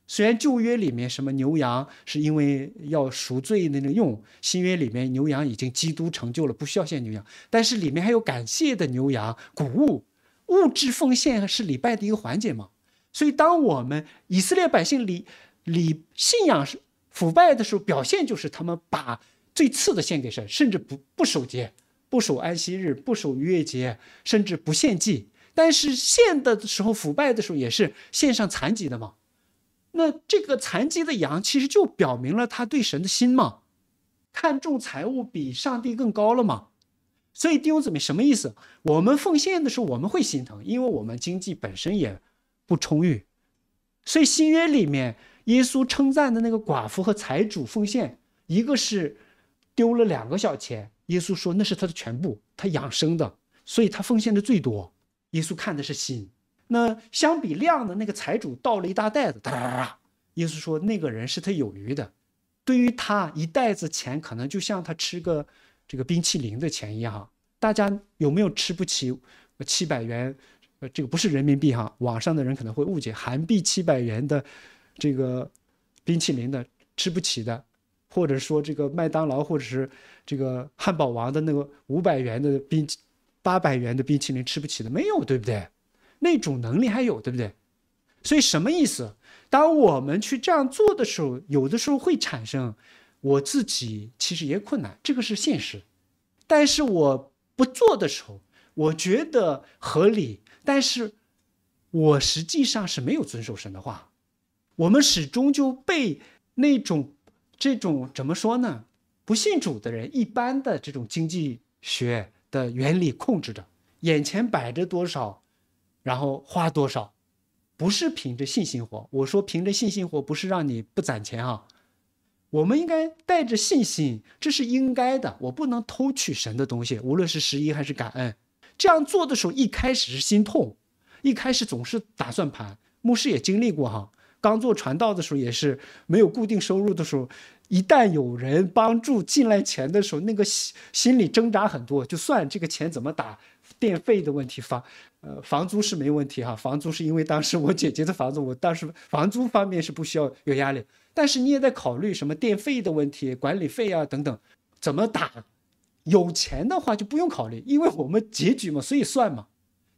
[SPEAKER 1] 虽然旧约里面什么牛羊是因为要赎罪那个用，新约里面牛羊已经基督成就了，不需要献牛羊，但是里面还有感谢的牛羊、谷物，物质奉献是礼拜的一个环节嘛？所以，当我们以色列百姓里里信仰是腐败的时候，表现就是他们把最次的献给神，甚至不不守节、不守安息日、不守逾越节，甚至不献祭。但是献的时候腐败的时候，也是献上残疾的嘛？那这个残疾的羊，其实就表明了他对神的心嘛，看重财物比上帝更高了嘛？所以弟兄姊妹，什么意思？我们奉献的时候，我们会心疼，因为我们经济本身也。不充裕，所以新约里面，耶稣称赞的那个寡妇和财主奉献，一个是丢了两个小钱，耶稣说那是他的全部，他养生的，所以他奉献的最多。耶稣看的是心，那相比量的那个财主倒了一大袋子，哒哒哒，耶稣说那个人是他有余的，对于他一袋子钱可能就像他吃个这个冰淇淋的钱一样。大家有没有吃不起七百元？这个不是人民币哈，网上的人可能会误解，韩币七百元的，这个冰淇淋的吃不起的，或者说这个麦当劳或者是这个汉堡王的那个五百元的冰淇，八百元的冰淇淋吃不起的没有，对不对？那种能力还有，对不对？所以什么意思？当我们去这样做的时候，有的时候会产生我自己其实也困难，这个是现实。但是我不做的时候，我觉得合理。但是，我实际上是没有遵守神的话。我们始终就被那种这种怎么说呢？不信主的人一般的这种经济学的原理控制着。眼前摆着多少，然后花多少，不是凭着信心活。我说凭着信心活，不是让你不攒钱啊。我们应该带着信心，这是应该的。我不能偷取神的东西，无论是十一还是感恩。这样做的时候，一开始是心痛，一开始总是打算盘。牧师也经历过哈，刚做传道的时候也是没有固定收入的时候，一旦有人帮助进来钱的时候，那个心心里挣扎很多。就算这个钱怎么打电费的问题，房呃房租是没问题哈，房租是因为当时我姐姐的房子，我当时房租方面是不需要有压力，但是你也在考虑什么电费的问题、管理费啊等等，怎么打。有钱的话就不用考虑，因为我们结局嘛，所以算嘛。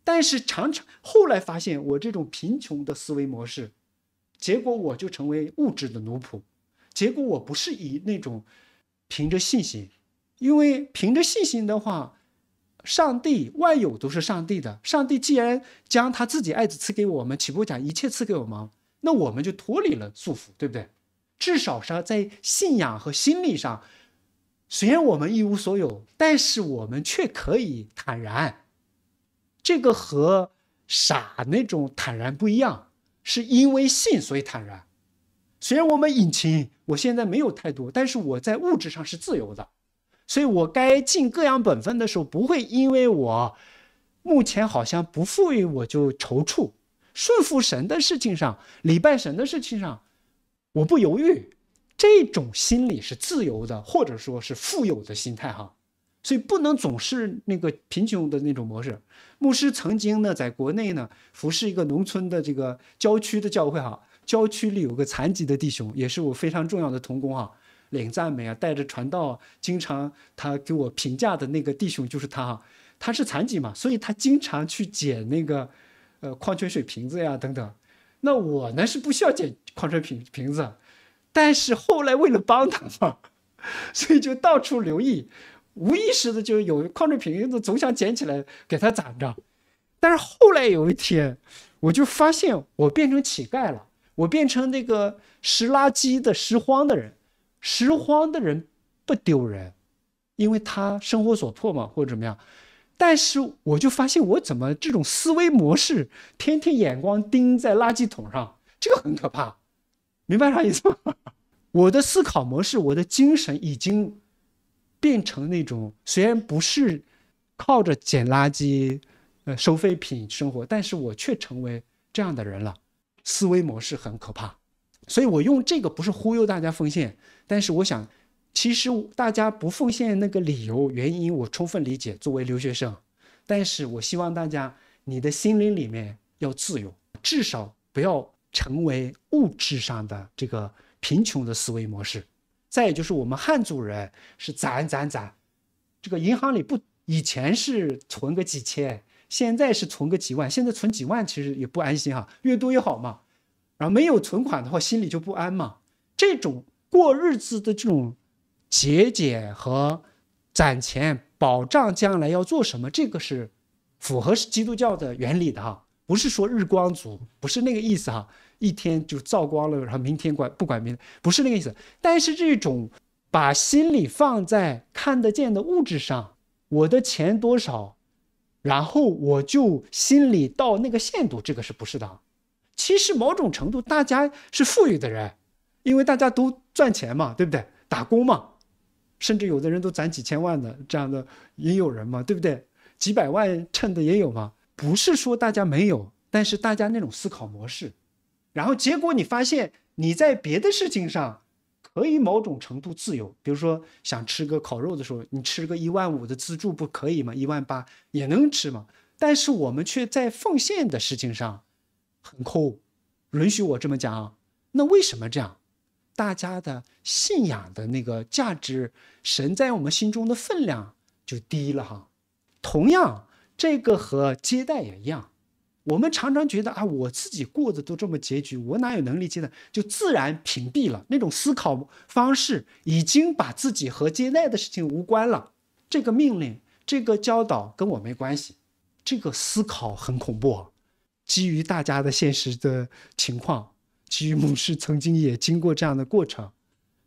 [SPEAKER 1] 但是常常后来发现，我这种贫穷的思维模式，结果我就成为物质的奴仆。结果我不是以那种凭着信心，因为凭着信心的话，上帝万有都是上帝的。上帝既然将他自己爱子赐给我们，岂不讲一切赐给我们？那我们就脱离了束缚，对不对？至少是在信仰和心理上。虽然我们一无所有，但是我们却可以坦然。这个和傻那种坦然不一样，是因为信所以坦然。虽然我们隐情，我现在没有太多，但是我在物质上是自由的，所以我该尽各样本分的时候，不会因为我目前好像不富裕，我就踌躇。顺服神的事情上，礼拜神的事情上，我不犹豫。这种心理是自由的，或者说是富有的心态哈，所以不能总是那个贫穷的那种模式。牧师曾经呢，在国内呢，服侍一个农村的这个郊区的教会哈，郊区里有个残疾的弟兄，也是我非常重要的同工啊，领赞美啊，带着传道，经常他给我评价的那个弟兄就是他哈，他是残疾嘛，所以他经常去捡那个，呃，矿泉水瓶子呀等等，那我呢是不需要捡矿泉水瓶瓶子。但是后来为了帮他嘛，所以就到处留意，无意识的就有矿泉水瓶子总想捡起来给他攒着。但是后来有一天，我就发现我变成乞丐了，我变成那个拾垃圾的、拾荒的人。拾荒的人不丢人，因为他生活所迫嘛，或者怎么样。但是我就发现我怎么这种思维模式，天天眼光盯在垃圾桶上，这个很可怕。明白啥意思吗？我的思考模式，我的精神已经变成那种，虽然不是靠着捡垃圾、呃收废品生活，但是我却成为这样的人了。思维模式很可怕，所以我用这个不是忽悠大家奉献，但是我想，其实大家不奉献那个理由、原因，我充分理解，作为留学生，但是我希望大家你的心灵里面要自由，至少不要。成为物质上的这个贫穷的思维模式，再也就是我们汉族人是攒攒攒，这个银行里不以前是存个几千，现在是存个几万，现在存几万其实也不安心哈，越多越好嘛，然后没有存款的话心里就不安嘛。这种过日子的这种节俭和攒钱，保障将来要做什么，这个是符合基督教的原理的哈，不是说日光族，不是那个意思哈。一天就造光了，然后明天管不管明天不是那个意思。但是这种把心理放在看得见的物质上，我的钱多少，然后我就心里到那个限度，这个是不是的？其实某种程度大家是富裕的人，因为大家都赚钱嘛，对不对？打工嘛，甚至有的人都攒几千万的这样的也有人嘛，对不对？几百万趁的也有嘛。不是说大家没有，但是大家那种思考模式。然后结果你发现你在别的事情上可以某种程度自由，比如说想吃个烤肉的时候，你吃个一万五的自助不可以吗？一万八也能吃吗？但是我们却在奉献的事情上很抠，允许我这么讲啊。那为什么这样？大家的信仰的那个价值，神在我们心中的分量就低了哈。同样，这个和接待也一样。我们常常觉得啊，我自己过得都这么拮据，我哪有能力接待？就自然屏蔽了那种思考方式，已经把自己和接待的事情无关了。这个命令，这个教导跟我没关系。这个思考很恐怖，基于大家的现实的情况，基于某事曾经也经过这样的过程，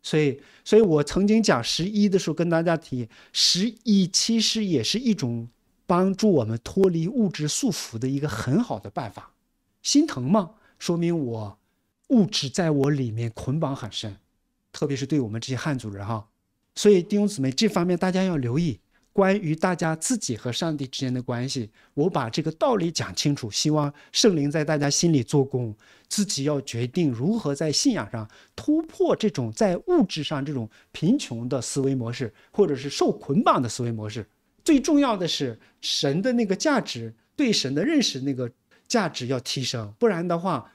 [SPEAKER 1] 所以，所以我曾经讲十一的时候，跟大家提，十一其实也是一种。帮助我们脱离物质束缚的一个很好的办法，心疼吗？说明我物质在我里面捆绑很深，特别是对我们这些汉族人哈。所以弟兄姊妹，这方面大家要留意。关于大家自己和上帝之间的关系，我把这个道理讲清楚，希望圣灵在大家心里做工，自己要决定如何在信仰上突破这种在物质上这种贫穷的思维模式，或者是受捆绑的思维模式。最重要的是神的那个价值，对神的认识那个价值要提升，不然的话，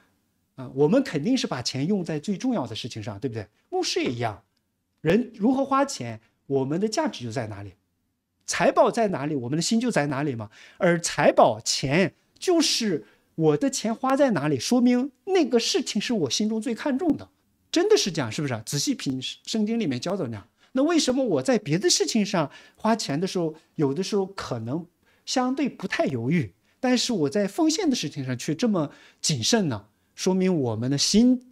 [SPEAKER 1] 啊，我们肯定是把钱用在最重要的事情上，对不对？牧师也一样，人如何花钱，我们的价值就在哪里，财宝在哪里，我们的心就在哪里嘛。而财宝钱就是我的钱花在哪里，说明那个事情是我心中最看重的，真的是这样，是不是仔细品圣经里面教的那样。那为什么我在别的事情上花钱的时候，有的时候可能相对不太犹豫，但是我在奉献的事情上却这么谨慎呢？说明我们的心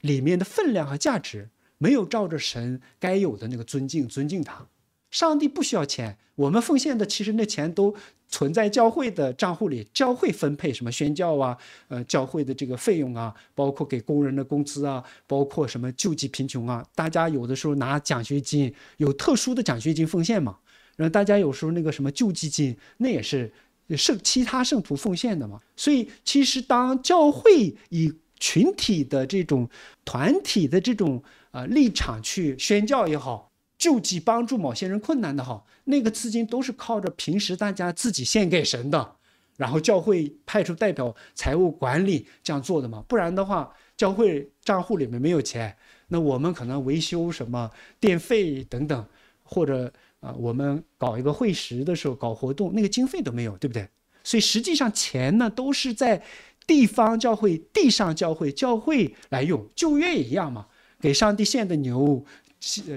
[SPEAKER 1] 里面的分量和价值没有照着神该有的那个尊敬，尊敬他。上帝不需要钱，我们奉献的其实那钱都。存在教会的账户里，教会分配什么宣教啊？呃，教会的这个费用啊，包括给工人的工资啊，包括什么救济贫穷啊。大家有的时候拿奖学金，有特殊的奖学金奉献嘛。然后大家有时候那个什么救济金，那也是圣其他圣徒奉献的嘛。所以其实当教会以群体的这种团体的这种呃立场去宣教也好。救济帮助某些人困难的哈，那个资金都是靠着平时大家自己献给神的，然后教会派出代表财务管理这样做的嘛。不然的话，教会账户里面没有钱，那我们可能维修什么电费等等，或者啊，我们搞一个会食的时候搞活动，那个经费都没有，对不对？所以实际上钱呢，都是在地方教会、地上教会教会来用，旧约也一样嘛，给上帝献的牛。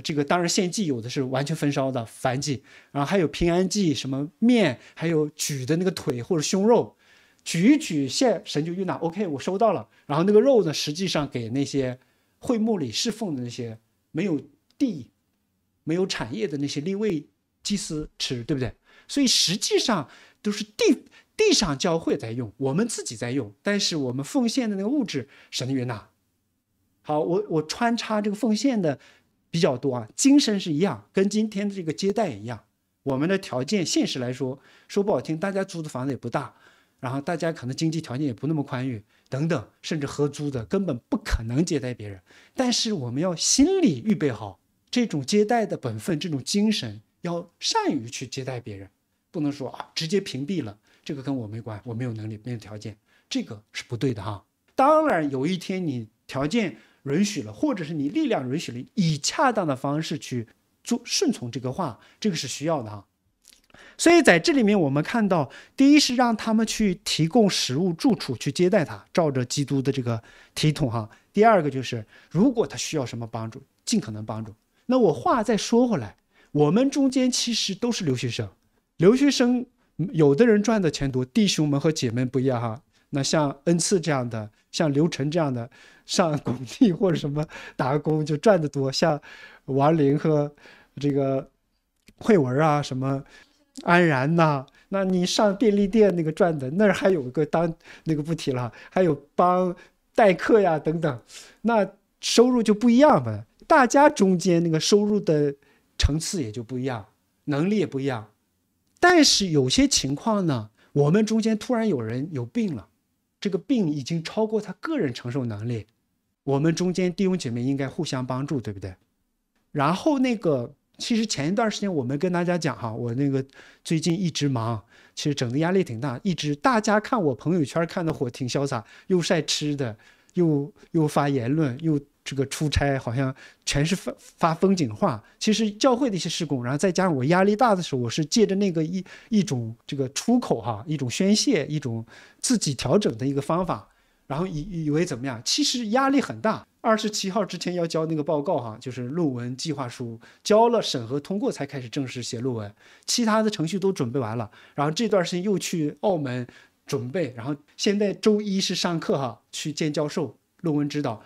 [SPEAKER 1] 这个当然，献祭有的是完全焚烧的燔祭，然后还有平安祭，什么面，还有举的那个腿或者胸肉，举举献神就悦纳。OK，我收到了。然后那个肉呢，实际上给那些会幕里侍奉的那些没有地、没有产业的那些立位祭司吃，对不对？所以实际上都是地地上教会在用，我们自己在用，但是我们奉献的那个物质神悦纳。好，我我穿插这个奉献的。比较多啊，精神是一样，跟今天的这个接待一样。我们的条件现实来说，说不好听，大家租的房子也不大，然后大家可能经济条件也不那么宽裕，等等，甚至合租的，根本不可能接待别人。但是我们要心里预备好这种接待的本分，这种精神要善于去接待别人，不能说啊直接屏蔽了，这个跟我没关我没有能力，没有条件，这个是不对的哈。当然有一天你条件。允许了，或者是你力量允许了，以恰当的方式去做顺从这个话，这个是需要的哈。所以在这里面，我们看到，第一是让他们去提供食物、住处，去接待他，照着基督的这个体统哈。第二个就是，如果他需要什么帮助，尽可能帮助。那我话再说回来，我们中间其实都是留学生，留学生有的人赚的钱多，弟兄们和姐妹不一样哈。那像恩赐这样的，像刘程这样的。上工地或者什么打个工就赚的多，像王林和这个惠文啊，什么安然呐，那你上便利店那个赚的那儿还有一个当那个不提了，还有帮代课呀等等，那收入就不一样吧？大家中间那个收入的层次也就不一样，能力也不一样。但是有些情况呢，我们中间突然有人有病了，这个病已经超过他个人承受能力。我们中间弟兄姐妹应该互相帮助，对不对？然后那个，其实前一段时间我们跟大家讲哈，我那个最近一直忙，其实整的压力挺大，一直大家看我朋友圈看的火挺潇洒，又晒吃的，又又发言论，又这个出差，好像全是发发风景画。其实教会的一些施工，然后再加上我压力大的时候，我是借着那个一一种这个出口哈，一种宣泄，一种自己调整的一个方法。然后以以为怎么样？其实压力很大。二十七号之前要交那个报告哈，就是论文计划书，交了审核通过才开始正式写论文。其他的程序都准备完了。然后这段时间又去澳门准备。然后现在周一是上课哈，去见教授、论文指导。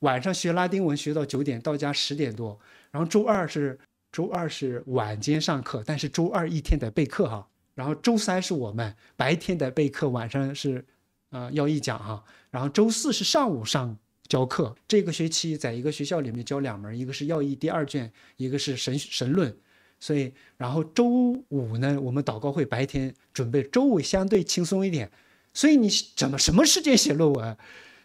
[SPEAKER 1] 晚上学拉丁文学到九点，到家十点多。然后周二是周二是晚间上课，但是周二一天得备课哈。然后周三是我们白天得备课，晚上是啊要一讲哈。然后周四是上午上教课，这个学期在一个学校里面教两门，一个是《要义》第二卷，一个是《神神论》，所以，然后周五呢，我们祷告会白天准备，周五相对轻松一点，所以你怎么什么时间写论文，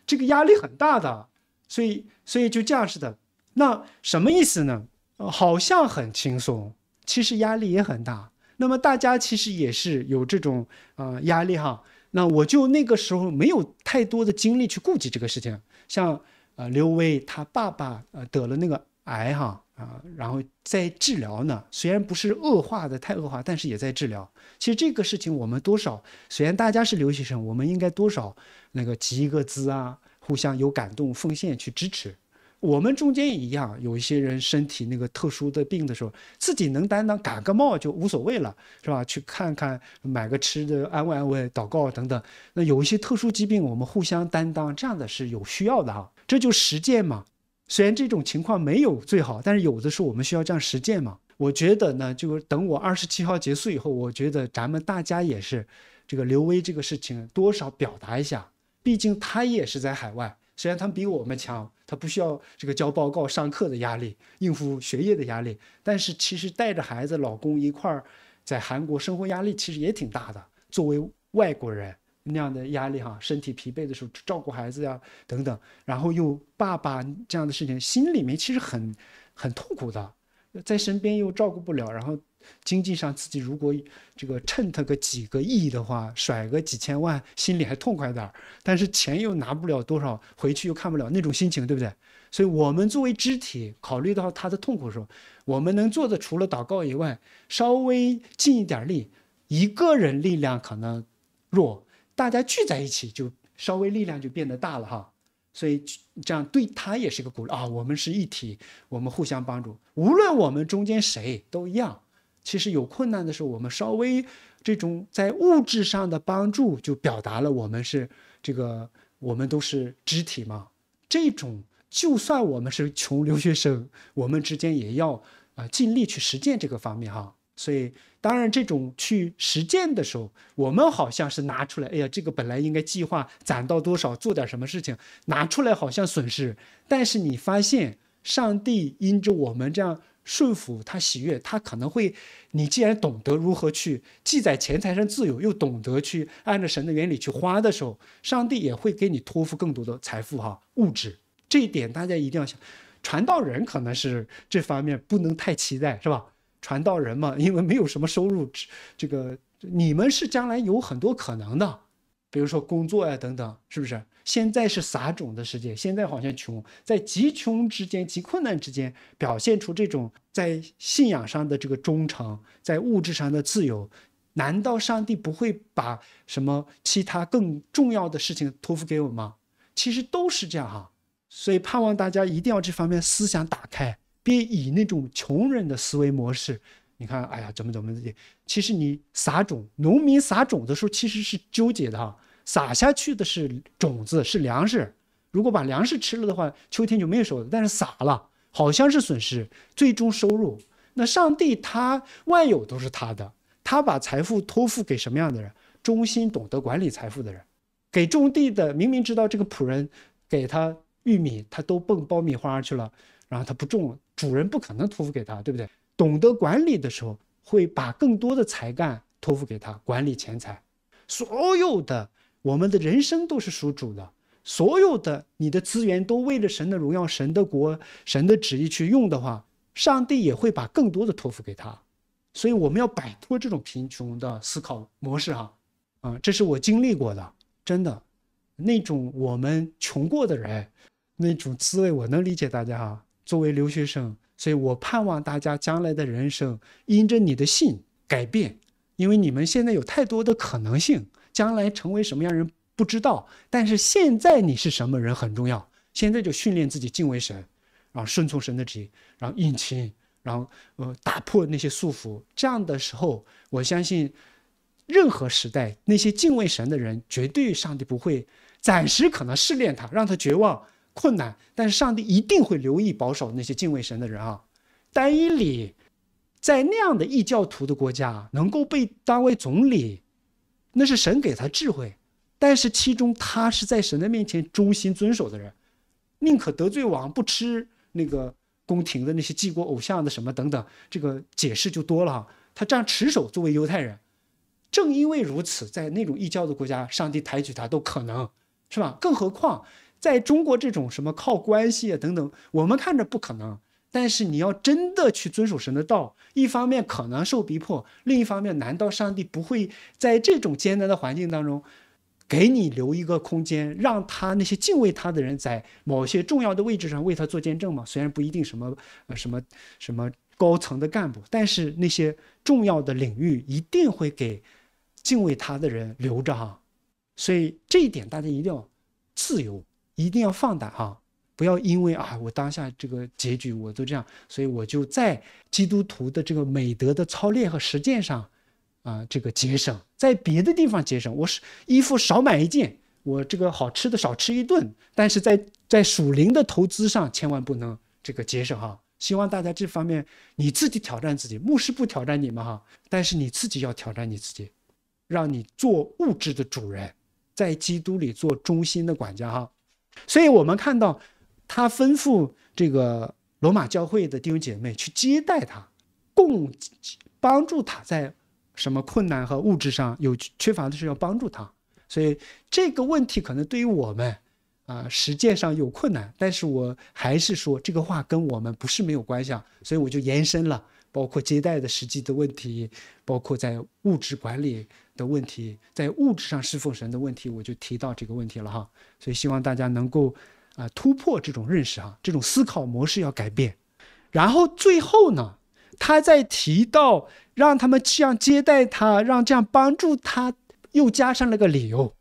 [SPEAKER 1] 这个压力很大的，所以，所以就这样似的，那什么意思呢？好像很轻松，其实压力也很大，那么大家其实也是有这种呃压力哈。那我就那个时候没有太多的精力去顾及这个事情，像呃刘威他爸爸呃得了那个癌哈啊，然后在治疗呢，虽然不是恶化的太恶化，但是也在治疗。其实这个事情我们多少，虽然大家是留学生，我们应该多少那个集一个资啊，互相有感动奉献去支持。我们中间也一样，有一些人身体那个特殊的病的时候，自己能担当，感个冒就无所谓了，是吧？去看看，买个吃的，安慰安慰，祷告等等。那有一些特殊疾病，我们互相担当，这样的是有需要的哈。这就实践嘛。虽然这种情况没有最好，但是有的时候我们需要这样实践嘛。我觉得呢，就是等我二十七号结束以后，我觉得咱们大家也是，这个刘威这个事情多少表达一下，毕竟他也是在海外，虽然他比我们强。他不需要这个交报告、上课的压力，应付学业的压力。但是其实带着孩子、老公一块儿在韩国生活压力其实也挺大的。作为外国人那样的压力哈，身体疲惫的时候照顾孩子呀等等，然后又爸爸这样的事情，心里面其实很很痛苦的，在身边又照顾不了，然后。经济上自己如果这个趁他个几个亿的话，甩个几千万，心里还痛快点儿。但是钱又拿不了多少，回去又看不了那种心情，对不对？所以，我们作为肢体，考虑到他的痛苦时候，我们能做的除了祷告以外，稍微尽一点力。一个人力量可能弱，大家聚在一起就稍微力量就变得大了哈。所以这样对他也是个鼓励啊！我们是一体，我们互相帮助，无论我们中间谁都一样。其实有困难的时候，我们稍微这种在物质上的帮助，就表达了我们是这个，我们都是肢体嘛。这种就算我们是穷留学生，我们之间也要啊尽力去实践这个方面哈。所以当然，这种去实践的时候，我们好像是拿出来，哎呀，这个本来应该计划攒到多少做点什么事情，拿出来好像损失。但是你发现，上帝因着我们这样。顺服他喜悦，他可能会，你既然懂得如何去既在钱财上自由，又懂得去按照神的原理去花的时候，上帝也会给你托付更多的财富哈物质。这一点大家一定要想，传道人可能是这方面不能太期待是吧？传道人嘛，因为没有什么收入，这个你们是将来有很多可能的。比如说工作呀等等，是不是？现在是撒种的世界，现在好像穷，在极穷之间、极困难之间，表现出这种在信仰上的这个忠诚，在物质上的自由。难道上帝不会把什么其他更重要的事情托付给我吗？其实都是这样哈。所以盼望大家一定要这方面思想打开，别以那种穷人的思维模式。你看，哎呀，怎么怎么的？其实你撒种，农民撒种的时候其实是纠结的哈。撒下去的是种子，是粮食。如果把粮食吃了的话，秋天就没有收。但是撒了，好像是损失，最终收入。那上帝他万有都是他的，他把财富托付给什么样的人？忠心、懂得管理财富的人，给种地的明明知道这个仆人给他玉米，他都蹦爆米花去了，然后他不种了。主人不可能托付给他，对不对？懂得管理的时候，会把更多的才干托付给他管理钱财，所有的。我们的人生都是属主的，所有的你的资源都为了神的荣耀、神的国、神的旨意去用的话，上帝也会把更多的托付给他。所以我们要摆脱这种贫穷的思考模式啊！啊，这是我经历过的，真的，那种我们穷过的人那种滋味，我能理解大家哈。作为留学生，所以我盼望大家将来的人生因着你的信改变，因为你们现在有太多的可能性。将来成为什么样人不知道，但是现在你是什么人很重要。现在就训练自己敬畏神，然后顺从神的旨意，然后隐情，然后呃打破那些束缚。这样的时候，我相信任何时代那些敬畏神的人，绝对上帝不会暂时可能试炼他，让他绝望、困难，但是上帝一定会留意保守那些敬畏神的人啊。单一里在那样的异教徒的国家，能够被当为总理。那是神给他智慧，但是其中他是在神的面前忠心遵守的人，宁可得罪王，不吃那个宫廷的那些祭国偶像的什么等等，这个解释就多了哈。他这样持守作为犹太人，正因为如此，在那种异教的国家，上帝抬举他都可能是吧？更何况在中国这种什么靠关系等等，我们看着不可能。但是你要真的去遵守神的道，一方面可能受逼迫，另一方面，难道上帝不会在这种艰难的环境当中，给你留一个空间，让他那些敬畏他的人在某些重要的位置上为他做见证吗？虽然不一定什么什么什么高层的干部，但是那些重要的领域一定会给敬畏他的人留着哈。所以这一点大家一定要自由，一定要放胆哈。不要因为啊，我当下这个结局我都这样，所以我就在基督徒的这个美德的操练和实践上，啊，这个节省，在别的地方节省，我是衣服少买一件，我这个好吃的少吃一顿，但是在在属灵的投资上千万不能这个节省哈。希望大家这方面你自己挑战自己，牧师不挑战你们哈，但是你自己要挑战你自己，让你做物质的主人，在基督里做中心的管家哈。所以我们看到。他吩咐这个罗马教会的弟兄姐妹去接待他，共帮助他在什么困难和物质上有缺乏的时候帮助他。所以这个问题可能对于我们啊实践上有困难，但是我还是说这个话跟我们不是没有关系啊。所以我就延伸了，包括接待的实际的问题，包括在物质管理的问题，在物质上侍奉神的问题，我就提到这个问题了哈。所以希望大家能够。啊，突破这种认识啊，这种思考模式要改变。然后最后呢，他在提到让他们这样接待他，让这样帮助他，又加上了个理由。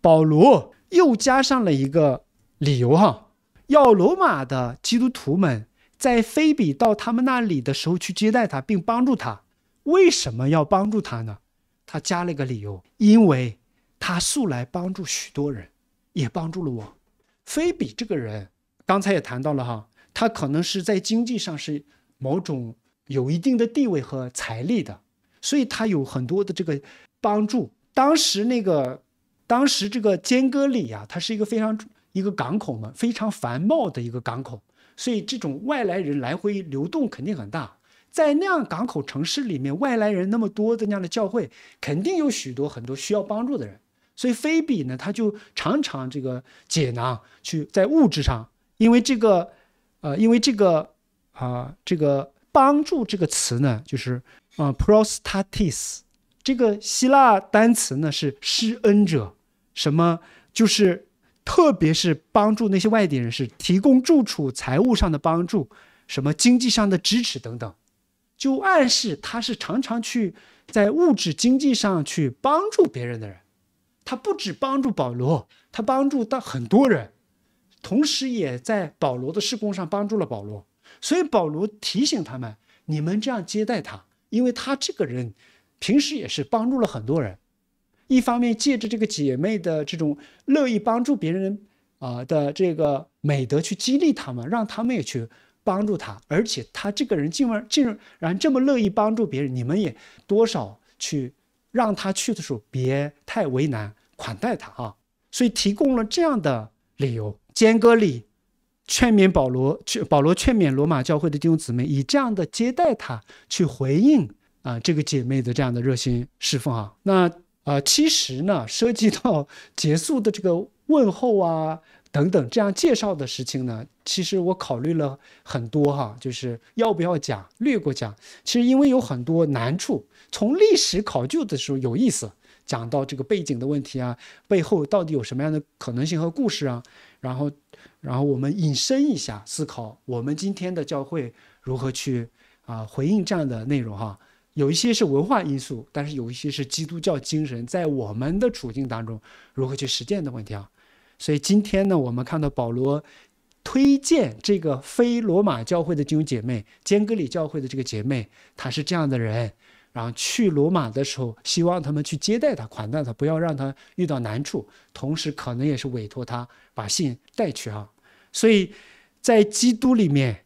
[SPEAKER 1] 保罗又加上了一个理由哈，要罗马的基督徒们在菲比到他们那里的时候去接待他并帮助他。为什么要帮助他呢？他加了个理由，因为他素来帮助许多人，也帮助了我。菲比这个人，刚才也谈到了哈，他可能是在经济上是某种有一定的地位和财力的，所以他有很多的这个帮助。当时那个，当时这个坚戈里啊，它是一个非常一个港口嘛，非常繁茂的一个港口，所以这种外来人来回流动肯定很大。在那样港口城市里面，外来人那么多的那样的教会，肯定有许多很多需要帮助的人。所以菲比呢，他就常常这个解囊去在物质上，因为这个，呃，因为这个，啊，这个帮助这个词呢，就是啊，prostates，这个希腊单词呢是施恩者，什么就是特别是帮助那些外地人士提供住处、财务上的帮助，什么经济上的支持等等，就暗示他是常常去在物质经济上去帮助别人的人。他不止帮助保罗，他帮助到很多人，同时也在保罗的事工上帮助了保罗。所以保罗提醒他们：“你们这样接待他，因为他这个人平时也是帮助了很多人。一方面借着这个姐妹的这种乐意帮助别人啊的这个美德去激励他们，让他们也去帮助他。而且他这个人竟然竟然这么乐意帮助别人，你们也多少去。”让他去的时候别太为难，款待他啊，所以提供了这样的理由。坚隔里劝勉保罗，劝保罗劝勉罗马教会的弟兄姊妹，以这样的接待他去回应啊这个姐妹的这样的热心侍奉啊。那啊，其实呢，涉及到结束的这个问候啊。等等，这样介绍的事情呢，其实我考虑了很多哈，就是要不要讲，略过讲。其实因为有很多难处，从历史考究的时候有意思讲到这个背景的问题啊，背后到底有什么样的可能性和故事啊，然后，然后我们引申一下思考，我们今天的教会如何去啊回应这样的内容哈？有一些是文化因素，但是有一些是基督教精神在我们的处境当中如何去实践的问题啊。所以今天呢，我们看到保罗推荐这个非罗马教会的弟兄姐妹，坚格里教会的这个姐妹，她是这样的人。然后去罗马的时候，希望他们去接待他、款待他，不要让他遇到难处。同时，可能也是委托他把信带去啊。所以，在基督里面，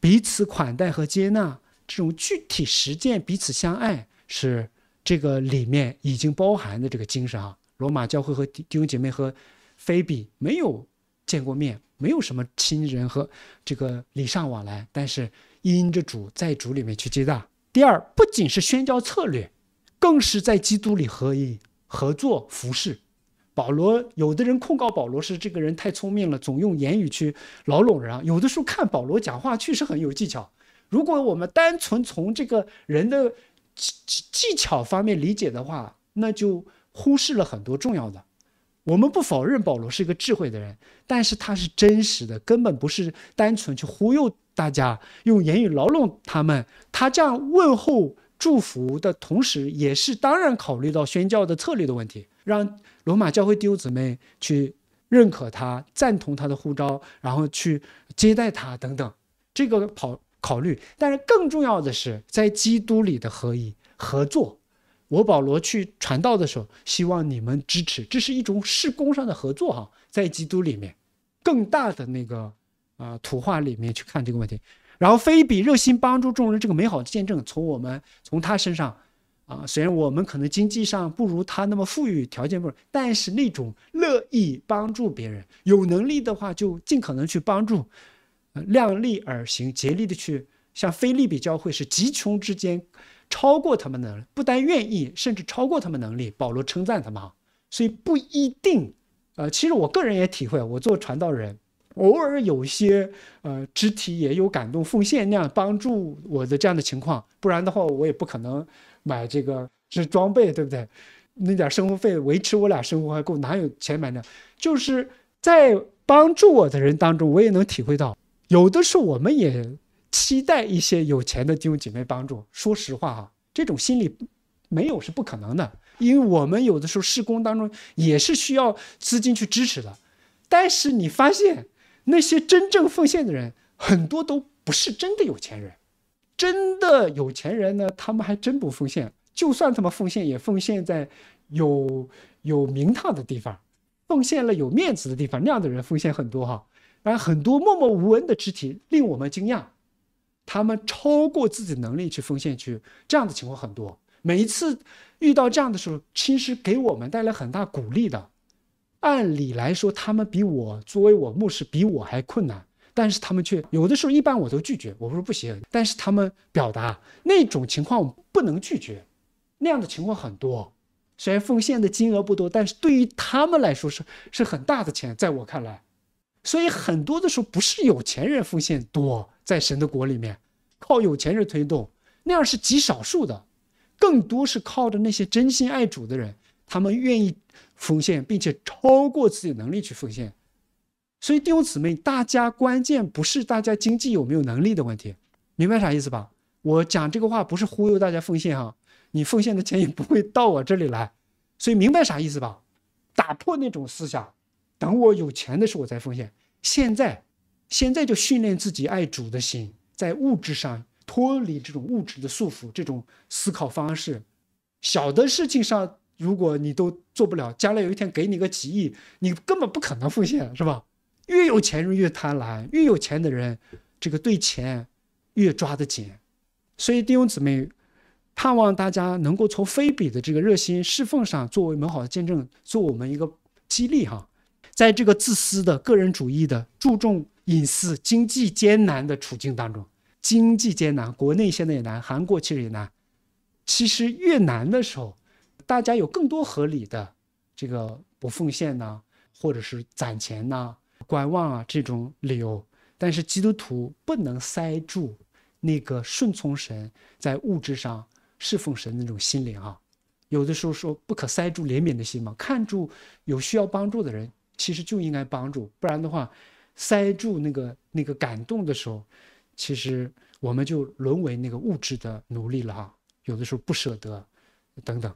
[SPEAKER 1] 彼此款待和接纳这种具体实践，彼此相爱，是这个里面已经包含的这个精神啊。罗马教会和弟兄姐妹和。菲比没有见过面，没有什么亲人和这个礼尚往来，但是因着主在主里面去接纳。第二，不仅是宣教策略，更是在基督里合一、合作服侍。保罗，有的人控告保罗是这个人太聪明了，总用言语去牢拢人。有的时候看保罗讲话确实很有技巧。如果我们单纯从这个人的技技技巧方面理解的话，那就忽视了很多重要的。我们不否认保罗是一个智慧的人，但是他是真实的，根本不是单纯去忽悠大家，用言语劳笼他们。他这样问候、祝福的同时，也是当然考虑到宣教的策略的问题，让罗马教会弟兄姊妹去认可他、赞同他的呼召，然后去接待他等等。这个考考虑，但是更重要的是在基督里的合一、合作。我保罗去传道的时候，希望你们支持，这是一种事工上的合作哈。在基督里面，更大的那个啊图画里面去看这个问题。然后菲比热心帮助众人，这个美好的见证，从我们从他身上啊，虽然我们可能经济上不如他那么富裕，条件不如，但是那种乐意帮助别人，有能力的话就尽可能去帮助，量力而行，竭力的去向菲利比教会是极穷之间。超过他们力，不但愿意，甚至超过他们能力。保罗称赞他们，啊，所以不一定。呃，其实我个人也体会，我做传道人，偶尔有些呃肢体也有感动奉献那样帮助我的这样的情况，不然的话我也不可能买这个这装备，对不对？那点生活费维持我俩生活还够，哪有钱买呢？就是在帮助我的人当中，我也能体会到，有的是我们也。期待一些有钱的金融姐妹帮助。说实话哈，这种心理没有是不可能的，因为我们有的时候施工当中也是需要资金去支持的。但是你发现那些真正奉献的人，很多都不是真的有钱人。真的有钱人呢，他们还真不奉献。就算他们奉献，也奉献在有有名堂的地方，奉献了有面子的地方。那样的人奉献很多哈。然后很多默默无闻的肢体令我们惊讶。他们超过自己能力去奉献，去这样的情况很多。每一次遇到这样的时候，其实给我们带来很大鼓励的。按理来说，他们比我作为我牧师比我还困难，但是他们却有的时候，一般我都拒绝，我说不行。但是他们表达那种情况，我不能拒绝。那样的情况很多，虽然奉献的金额不多，但是对于他们来说是是很大的钱，在我看来。所以很多的时候不是有钱人奉献多，在神的国里面，靠有钱人推动那样是极少数的，更多是靠着那些真心爱主的人，他们愿意奉献，并且超过自己能力去奉献。所以弟兄姊妹，大家关键不是大家经济有没有能力的问题，明白啥意思吧？我讲这个话不是忽悠大家奉献哈，你奉献的钱也不会到我这里来，所以明白啥意思吧？打破那种思想。等我有钱的时候，我再奉献。现在，现在就训练自己爱主的心，在物质上脱离这种物质的束缚，这种思考方式。小的事情上，如果你都做不了，将来有一天给你个几亿，你根本不可能奉献，是吧？越有钱人越贪婪，越有钱的人，这个对钱越抓得紧。所以弟兄姊妹，盼望大家能够从非比的这个热心侍奉上，作为美好的见证，做我们一个激励哈。在这个自私的个人主义的注重隐私、经济艰难的处境当中，经济艰难，国内现在也难，韩国其实也难。其实越难的时候，大家有更多合理的这个不奉献呢，或者是攒钱呢、观望啊这种理由。但是基督徒不能塞住那个顺从神在物质上侍奉神的那种心灵啊。有的时候说不可塞住怜悯的心嘛，看住有需要帮助的人。其实就应该帮助，不然的话，塞住那个那个感动的时候，其实我们就沦为那个物质的奴隶了哈。有的时候不舍得，等等，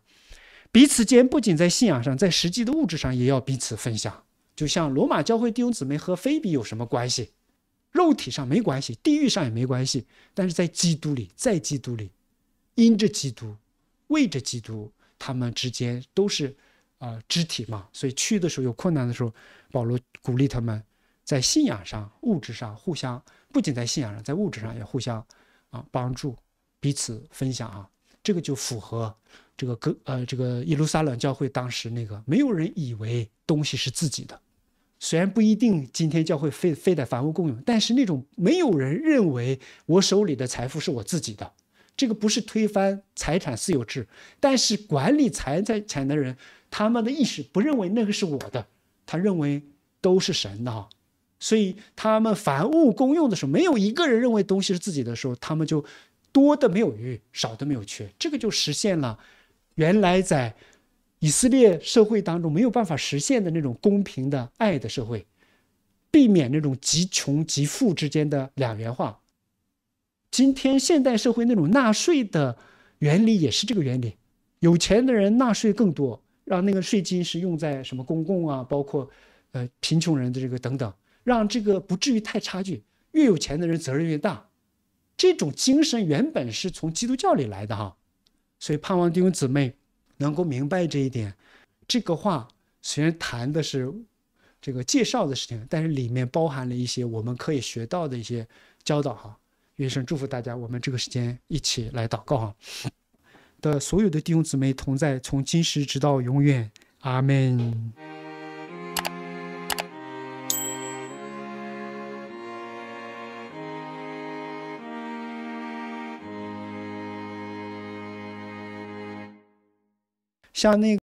[SPEAKER 1] 彼此间不仅在信仰上，在实际的物质上也要彼此分享。就像罗马教会弟兄姊妹和菲比有什么关系？肉体上没关系，地狱上也没关系，但是在基督里，在基督里，因着基督，为着基督，他们之间都是。啊，肢体嘛，所以去的时候有困难的时候，保罗鼓励他们，在信仰上、物质上互相，不仅在信仰上，在物质上也互相啊帮助彼此分享啊，这个就符合这个哥呃这个耶路撒冷教会当时那个没有人以为东西是自己的，虽然不一定今天教会非非得凡物共用，但是那种没有人认为我手里的财富是我自己的，这个不是推翻财产私有制，但是管理财在产的人。他们的意识不认为那个是我的，他认为都是神的哈，所以他们凡物公用的时候，没有一个人认为东西是自己的时候，他们就多的没有余，少的没有缺，这个就实现了原来在以色列社会当中没有办法实现的那种公平的爱的社会，避免那种极穷极富之间的两元化。今天现代社会那种纳税的原理也是这个原理，有钱的人纳税更多。让那个税金是用在什么公共啊，包括，呃，贫穷人的这个等等，让这个不至于太差距。越有钱的人责任越大，这种精神原本是从基督教里来的哈，所以盼望弟兄姊妹能够明白这一点。这个话虽然谈的是这个介绍的事情，但是里面包含了一些我们可以学到的一些教导哈。愿神祝福大家，我们这个时间一起来祷告哈。的所有的弟兄姊妹同在，从今时直到永远，阿门。像那。